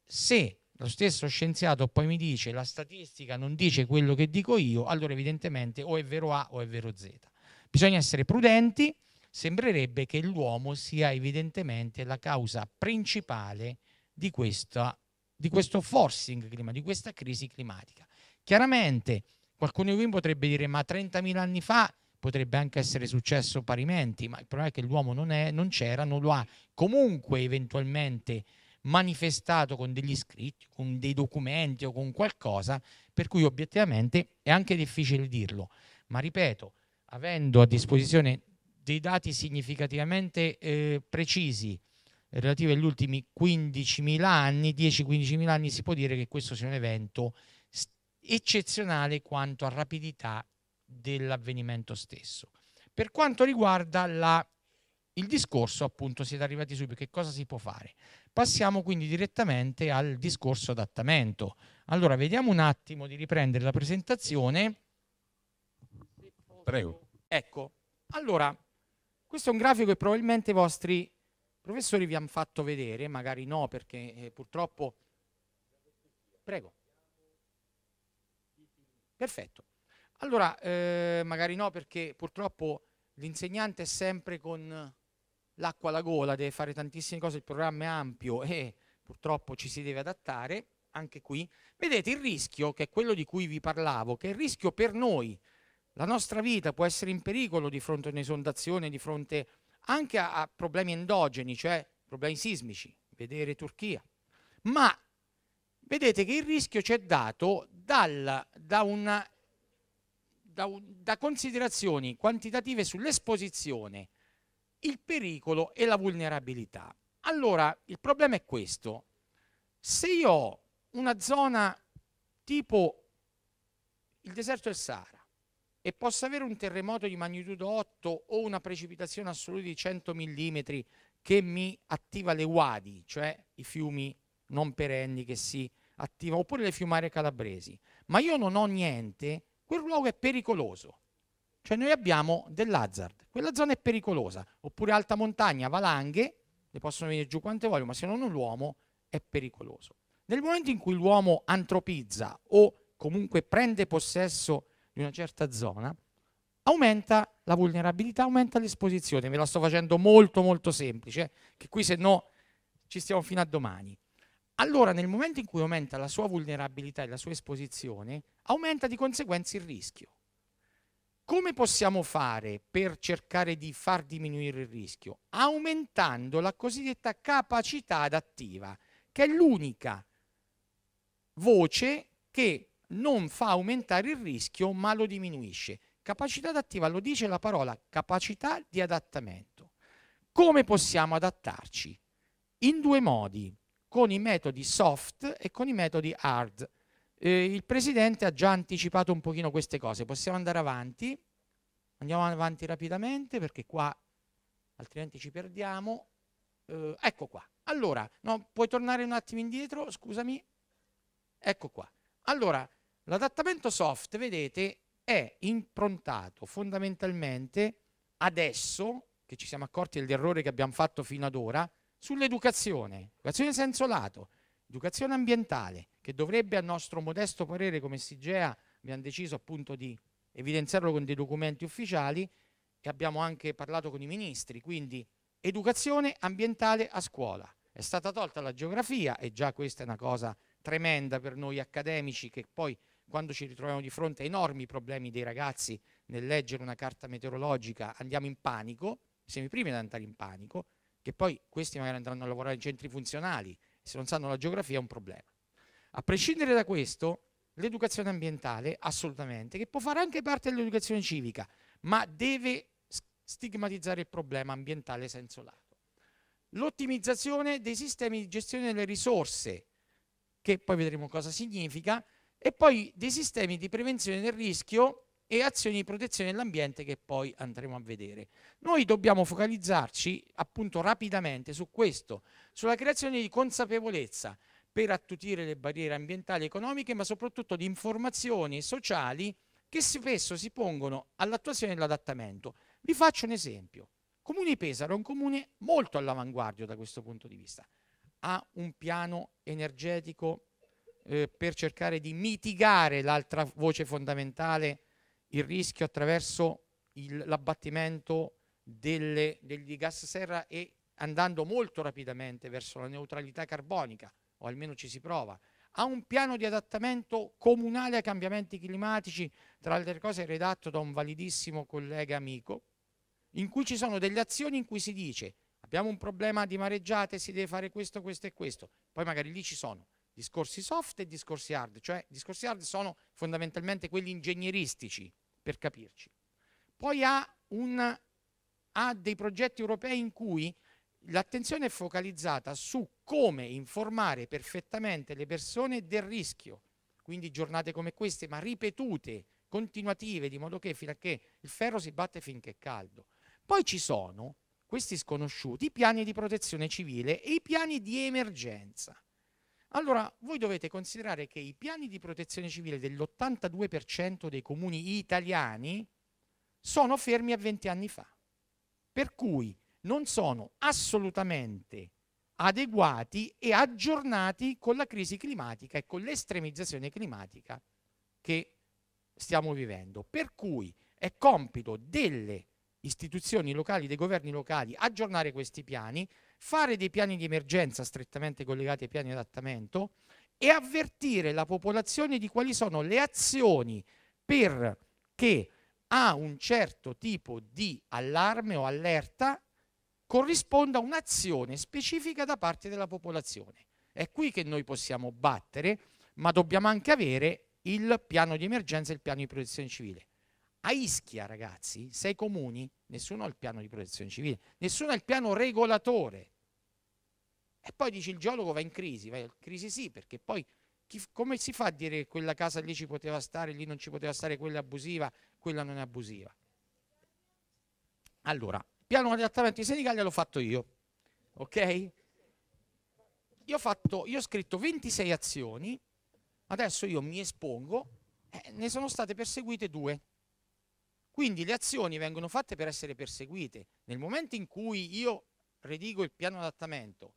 se lo stesso scienziato poi mi dice la statistica non dice quello che dico io, allora evidentemente o è vero A o è vero Z. Bisogna essere prudenti, sembrerebbe che l'uomo sia evidentemente la causa principale di, questa, di questo forcing clima, di questa crisi climatica. Chiaramente qualcuno di voi potrebbe dire ma 30.000 anni fa potrebbe anche essere successo parimenti, ma il problema è che l'uomo non, è, non c'era, non lo ha comunque eventualmente manifestato con degli scritti, con dei documenti o con qualcosa, per cui obiettivamente è anche difficile dirlo. Ma ripeto, avendo a disposizione dei dati significativamente eh, precisi relativi agli ultimi 15.000 anni, 10-15.000 anni, si può dire che questo sia un evento eccezionale quanto a rapidità dell'avvenimento stesso. Per quanto riguarda la il discorso appunto siete arrivati subito, che cosa si può fare. Passiamo quindi direttamente al discorso adattamento. Allora vediamo un attimo di riprendere la presentazione. Prego. Ecco, allora questo è un grafico che probabilmente i vostri professori vi hanno fatto vedere, magari no perché eh, purtroppo... Prego. Perfetto. Allora, eh, magari no perché purtroppo l'insegnante è sempre con l'acqua alla gola, deve fare tantissime cose, il programma è ampio e purtroppo ci si deve adattare, anche qui, vedete il rischio, che è quello di cui vi parlavo, che è il rischio per noi, la nostra vita può essere in pericolo di fronte a un'esondazione, di fronte anche a, a problemi endogeni, cioè problemi sismici, vedere Turchia, ma vedete che il rischio ci è dato dal, da, una, da, un, da considerazioni quantitative sull'esposizione il pericolo e la vulnerabilità. Allora, il problema è questo. Se io ho una zona tipo il deserto del Sahara e posso avere un terremoto di magnitudo 8 o una precipitazione assoluta di 100 mm che mi attiva le wadi, cioè i fiumi non perenni che si attivano, oppure le fiumare calabresi, ma io non ho niente, quel luogo è pericoloso. Cioè noi abbiamo dell'hazard, quella zona è pericolosa, oppure alta montagna, valanghe, le possono venire giù quante vogliono, ma se non l'uomo è pericoloso. Nel momento in cui l'uomo antropizza o comunque prende possesso di una certa zona, aumenta la vulnerabilità, aumenta l'esposizione. Ve la sto facendo molto molto semplice, che qui se no ci stiamo fino a domani. Allora nel momento in cui aumenta la sua vulnerabilità e la sua esposizione, aumenta di conseguenza il rischio. Come possiamo fare per cercare di far diminuire il rischio? Aumentando la cosiddetta capacità adattiva, che è l'unica voce che non fa aumentare il rischio ma lo diminuisce. Capacità adattiva lo dice la parola capacità di adattamento. Come possiamo adattarci? In due modi, con i metodi soft e con i metodi hard. Eh, il Presidente ha già anticipato un pochino queste cose, possiamo andare avanti, andiamo avanti rapidamente perché qua altrimenti ci perdiamo. Eh, ecco qua, allora, no, puoi tornare un attimo indietro, scusami, ecco qua. Allora, l'adattamento soft, vedete, è improntato fondamentalmente adesso, che ci siamo accorti dell'errore che abbiamo fatto fino ad ora, sull'educazione, educazione in senso lato. Educazione ambientale, che dovrebbe a nostro modesto parere come SIGEA, abbiamo deciso appunto di evidenziarlo con dei documenti ufficiali e abbiamo anche parlato con i ministri, quindi educazione ambientale a scuola. È stata tolta la geografia e già questa è una cosa tremenda per noi accademici che poi quando ci ritroviamo di fronte a enormi problemi dei ragazzi nel leggere una carta meteorologica andiamo in panico, siamo i primi ad andare in panico, che poi questi magari andranno a lavorare in centri funzionali se non sanno la geografia è un problema. A prescindere da questo, l'educazione ambientale, assolutamente, che può fare anche parte dell'educazione civica, ma deve stigmatizzare il problema ambientale senso lato. L'ottimizzazione dei sistemi di gestione delle risorse, che poi vedremo cosa significa, e poi dei sistemi di prevenzione del rischio e azioni di protezione dell'ambiente che poi andremo a vedere. Noi dobbiamo focalizzarci appunto rapidamente su questo, sulla creazione di consapevolezza per attutire le barriere ambientali e economiche, ma soprattutto di informazioni sociali che spesso si pongono all'attuazione dell'adattamento. Vi faccio un esempio. Comune Pesaro è un comune molto all'avanguardia da questo punto di vista. Ha un piano energetico eh, per cercare di mitigare l'altra voce fondamentale il rischio attraverso l'abbattimento degli gas serra e andando molto rapidamente verso la neutralità carbonica, o almeno ci si prova, ha un piano di adattamento comunale ai cambiamenti climatici, tra le altre cose redatto da un validissimo collega amico, in cui ci sono delle azioni in cui si dice abbiamo un problema di mareggiate, si deve fare questo, questo e questo, poi magari lì ci sono discorsi soft e discorsi hard, cioè discorsi hard sono fondamentalmente quelli ingegneristici, per capirci. Poi ha, un, ha dei progetti europei in cui l'attenzione è focalizzata su come informare perfettamente le persone del rischio, quindi giornate come queste, ma ripetute, continuative, di modo che fino a che il ferro si batte finché è caldo. Poi ci sono, questi sconosciuti, i piani di protezione civile e i piani di emergenza. Allora, voi dovete considerare che i piani di protezione civile dell'82% dei comuni italiani sono fermi a 20 anni fa, per cui non sono assolutamente adeguati e aggiornati con la crisi climatica e con l'estremizzazione climatica che stiamo vivendo. Per cui è compito delle istituzioni locali, dei governi locali, aggiornare questi piani, fare dei piani di emergenza strettamente collegati ai piani di adattamento e avvertire la popolazione di quali sono le azioni perché a un certo tipo di allarme o allerta corrisponda un'azione specifica da parte della popolazione. È qui che noi possiamo battere, ma dobbiamo anche avere il piano di emergenza e il piano di protezione civile. A Ischia, ragazzi, sei comuni nessuno ha il piano di protezione civile, nessuno ha il piano regolatore. E poi dici il geologo va in crisi, va in crisi sì, perché poi chi, come si fa a dire che quella casa lì ci poteva stare, lì non ci poteva stare, quella abusiva, quella non è abusiva? Allora, piano di adattamento di Senigallia l'ho fatto io, ok? Io ho, fatto, io ho scritto 26 azioni, adesso io mi espongo, eh, ne sono state perseguite due. Quindi le azioni vengono fatte per essere perseguite. Nel momento in cui io redigo il piano adattamento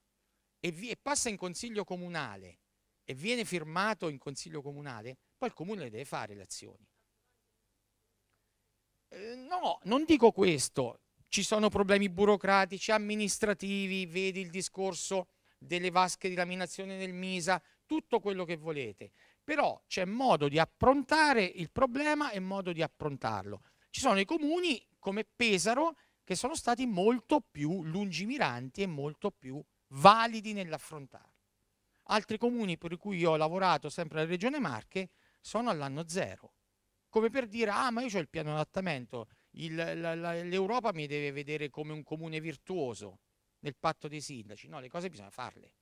e, vi, e passa in consiglio comunale e viene firmato in consiglio comunale, poi il comune deve fare le azioni. Eh, no, non dico questo. Ci sono problemi burocratici, amministrativi, vedi il discorso delle vasche di laminazione nel MISA, tutto quello che volete. Però c'è modo di approntare il problema e modo di approntarlo. Ci sono i comuni come Pesaro che sono stati molto più lungimiranti e molto più validi nell'affrontare. Altri comuni per cui io ho lavorato sempre alla Regione Marche sono all'anno zero. Come per dire, ah ma io ho il piano adattamento, l'Europa mi deve vedere come un comune virtuoso nel patto dei sindaci. No, le cose bisogna farle,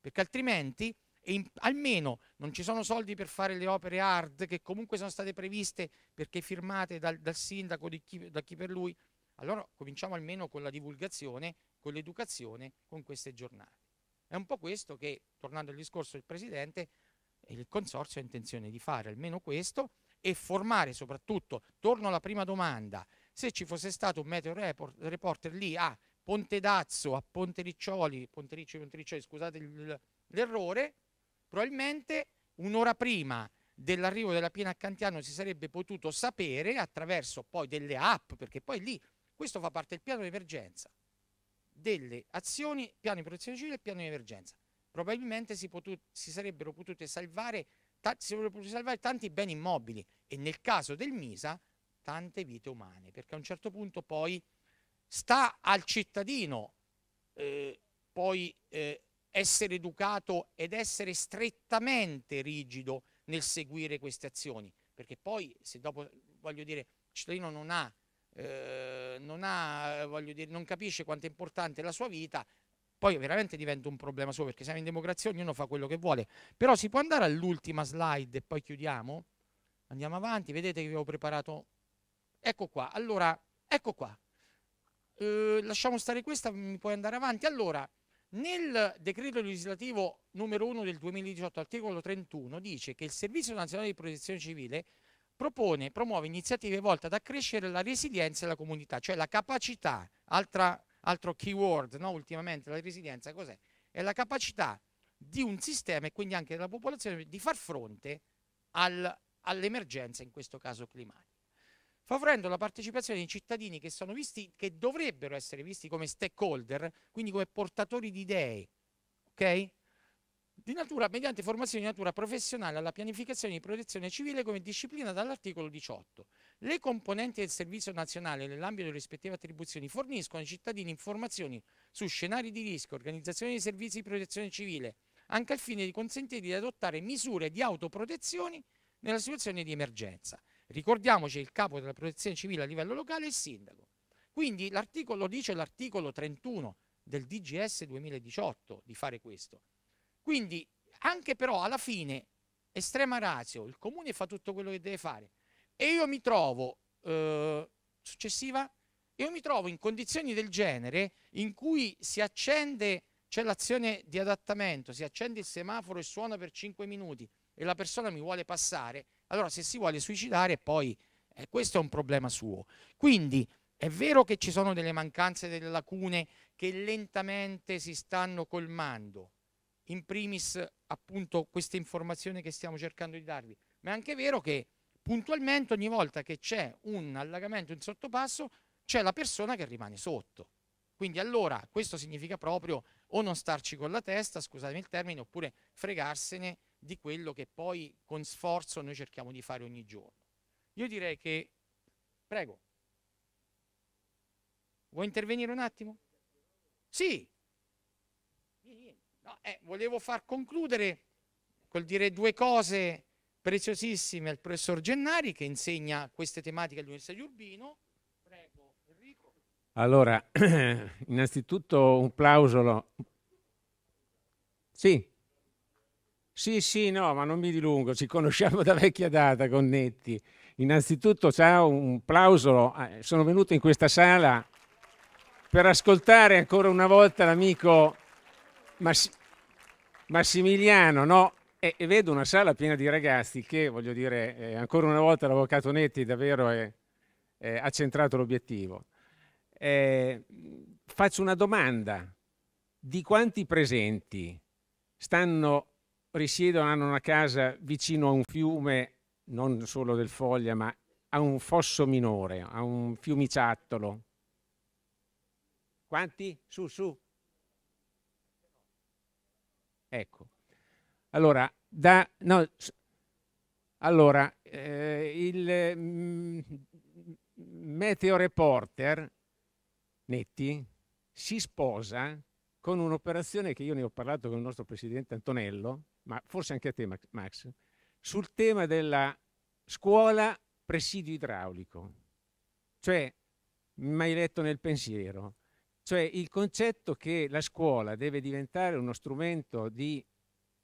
perché altrimenti e in, almeno non ci sono soldi per fare le opere hard che comunque sono state previste perché firmate dal, dal sindaco, chi, da chi per lui, allora cominciamo almeno con la divulgazione, con l'educazione, con queste giornate. È un po' questo che, tornando al discorso del Presidente, il Consorzio ha intenzione di fare, almeno questo, e formare soprattutto, torno alla prima domanda, se ci fosse stato un meteo report, reporter lì a Ponte d'Azzo, a Ponte Riccioli, Ponte Riccioli, Ponte Riccioli scusate l'errore, Probabilmente un'ora prima dell'arrivo della piena a Cantiano si sarebbe potuto sapere attraverso poi delle app, perché poi lì questo fa parte del piano di emergenza, delle azioni, piano di protezione civile e piano di emergenza. Probabilmente si, potu si sarebbero potute salvare, sarebbero potuti salvare tanti beni immobili e nel caso del Misa tante vite umane, perché a un certo punto poi sta al cittadino eh, poi eh, essere educato ed essere strettamente rigido nel seguire queste azioni, perché poi se dopo, voglio dire, il cittadino non ha, eh, non, ha voglio dire, non capisce quanto è importante la sua vita, poi veramente diventa un problema suo, perché siamo in democrazia, ognuno fa quello che vuole. Però si può andare all'ultima slide e poi chiudiamo? Andiamo avanti, vedete che vi ho preparato. Ecco qua, allora, ecco qua. Eh, lasciamo stare questa, mi puoi andare avanti. Allora, nel decreto legislativo numero 1 del 2018, articolo 31, dice che il Servizio Nazionale di Protezione Civile propone, promuove iniziative volte ad accrescere la resilienza della comunità, cioè la capacità, altra, altro keyword no? ultimamente, la resilienza cos'è? È la capacità di un sistema e quindi anche della popolazione di far fronte al, all'emergenza, in questo caso climatica favorendo la partecipazione di cittadini che, visti, che dovrebbero essere visti come stakeholder, quindi come portatori di idee, okay? di natura, mediante formazione di natura professionale alla pianificazione di protezione civile come disciplina dall'articolo 18. Le componenti del servizio nazionale nell'ambito delle rispettive attribuzioni forniscono ai cittadini informazioni su scenari di rischio, organizzazione dei servizi di protezione civile, anche al fine di consentire di adottare misure di autoprotezione nella situazione di emergenza. Ricordiamoci il capo della protezione civile a livello locale è il sindaco. Quindi l'articolo dice l'articolo 31 del DGS 2018 di fare questo. Quindi anche però alla fine, estrema razio, il comune fa tutto quello che deve fare e io mi trovo, eh, successiva, io mi trovo in condizioni del genere in cui si accende, c'è l'azione di adattamento, si accende il semaforo e suona per 5 minuti e la persona mi vuole passare, allora se si vuole suicidare poi eh, questo è un problema suo. Quindi è vero che ci sono delle mancanze, delle lacune che lentamente si stanno colmando, in primis appunto queste informazioni che stiamo cercando di darvi, ma è anche vero che puntualmente ogni volta che c'è un allagamento in sottopasso c'è la persona che rimane sotto. Quindi allora questo significa proprio o non starci con la testa, scusatemi il termine, oppure fregarsene di quello che poi con sforzo noi cerchiamo di fare ogni giorno. Io direi che, prego, vuoi intervenire un attimo? Sì, no, eh, volevo far concludere col dire due cose preziosissime al professor Gennari che insegna queste tematiche all'Università di Urbino. Prego, Enrico. Allora, innanzitutto un plauso. Sì, sì, sì, no, ma non mi dilungo, ci conosciamo da vecchia data con Netti. Innanzitutto, ciao, un plauso. Eh, sono venuto in questa sala per ascoltare ancora una volta l'amico Mass- Massimiliano, no? E, e, vedo una sala piena di ragazzi che, voglio dire, eh, ancora una volta l'avvocato Netti davvero è, è, ha centrato l'obiettivo. Eh, faccio una domanda. Di quanti presenti stanno risiedono, hanno una casa vicino a un fiume, non solo del Foglia, ma a un fosso minore, a un fiumiciattolo. Quanti? Su, su. Ecco. Allora, da, no, allora eh, il mm, meteo reporter Netti si sposa con un'operazione che io ne ho parlato con il nostro presidente Antonello, ma forse anche a te Max, sul tema della scuola presidio idraulico. Cioè, mi letto nel pensiero, cioè il concetto che la scuola deve diventare uno strumento di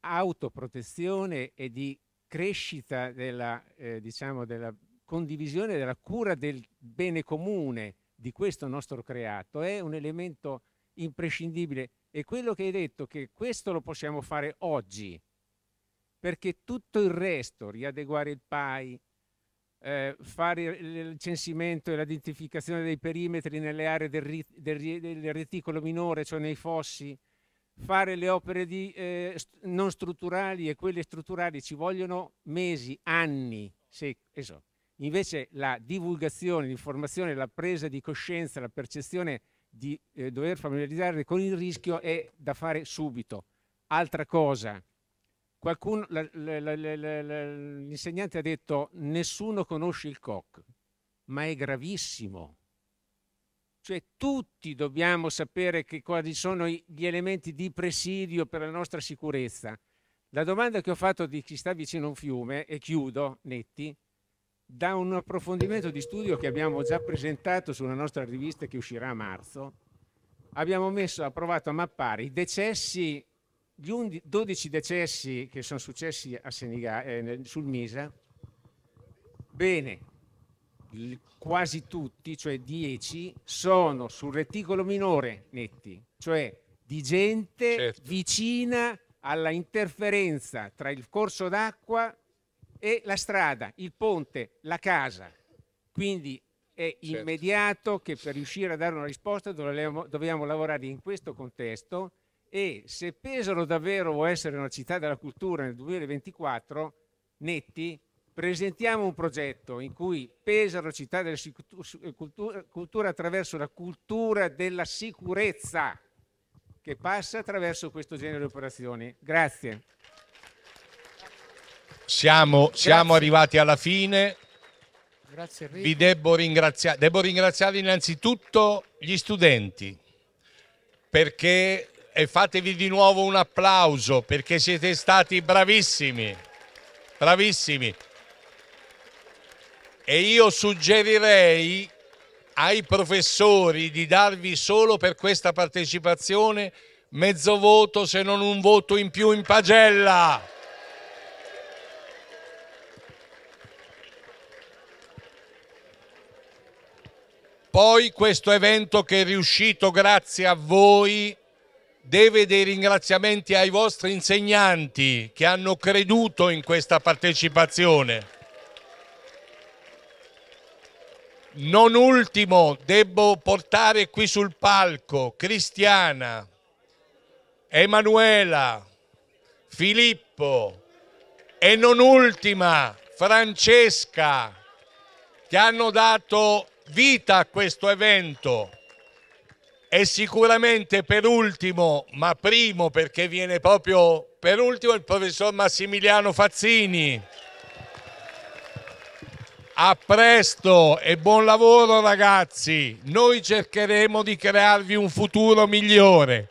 autoprotezione e di crescita della, eh, diciamo, della condivisione, della cura del bene comune di questo nostro creato è un elemento imprescindibile. E quello che hai detto, che questo lo possiamo fare oggi, perché tutto il resto, riadeguare il PAI, eh, fare il censimento e l'identificazione dei perimetri nelle aree del, ri, del, del, reticolo minore, cioè nei fossi, fare le opere di, eh, non strutturali e quelle strutturali ci vogliono mesi, anni. Se, so. Invece la divulgazione, l'informazione, la presa di coscienza, la percezione di eh, dover familiarizzare con il rischio è da fare subito. Altra cosa, qualcuno, L'insegnante ha detto nessuno conosce il COC, ma è gravissimo. Cioè tutti dobbiamo sapere che quali sono gli elementi di presidio per la nostra sicurezza. La domanda che ho fatto di chi sta vicino a un fiume, e chiudo, Netti, da un approfondimento di studio che abbiamo già presentato sulla nostra rivista che uscirà a marzo, abbiamo messo, provato a mappare i decessi gli 12 decessi che sono successi Seniga, eh, sul Misa, bene, quasi tutti, cioè 10, sono sul reticolo minore netti, cioè di gente certo. vicina alla interferenza tra il corso d'acqua e la strada, il ponte, la casa. Quindi è certo. immediato che per riuscire a dare una risposta dobbiamo, dobbiamo lavorare in questo contesto e se Pesaro davvero vuole essere una città della cultura nel 2024, netti, presentiamo un progetto in cui Pesaro, città della eh, cultura, attraverso la cultura della sicurezza che passa attraverso questo genere di operazioni. Grazie. Siamo, siamo arrivati alla fine. Grazie Enrico. Vi devo, ringraziare. Devo ringraziare innanzitutto gli studenti perché e fatevi di nuovo un applauso perché siete stati bravissimi, bravissimi. E io suggerirei ai professori di darvi solo per questa partecipazione mezzo voto se non un voto in più in pagella. Poi questo evento che è riuscito grazie a voi deve dei ringraziamenti ai vostri insegnanti che hanno creduto in questa partecipazione. Non ultimo, devo portare qui sul palco Cristiana, Emanuela, Filippo e non ultima Francesca che hanno dato vita a questo evento. E sicuramente per ultimo, ma primo perché viene proprio per ultimo, il professor Massimiliano Fazzini. A presto e buon lavoro ragazzi. Noi cercheremo di crearvi un futuro migliore.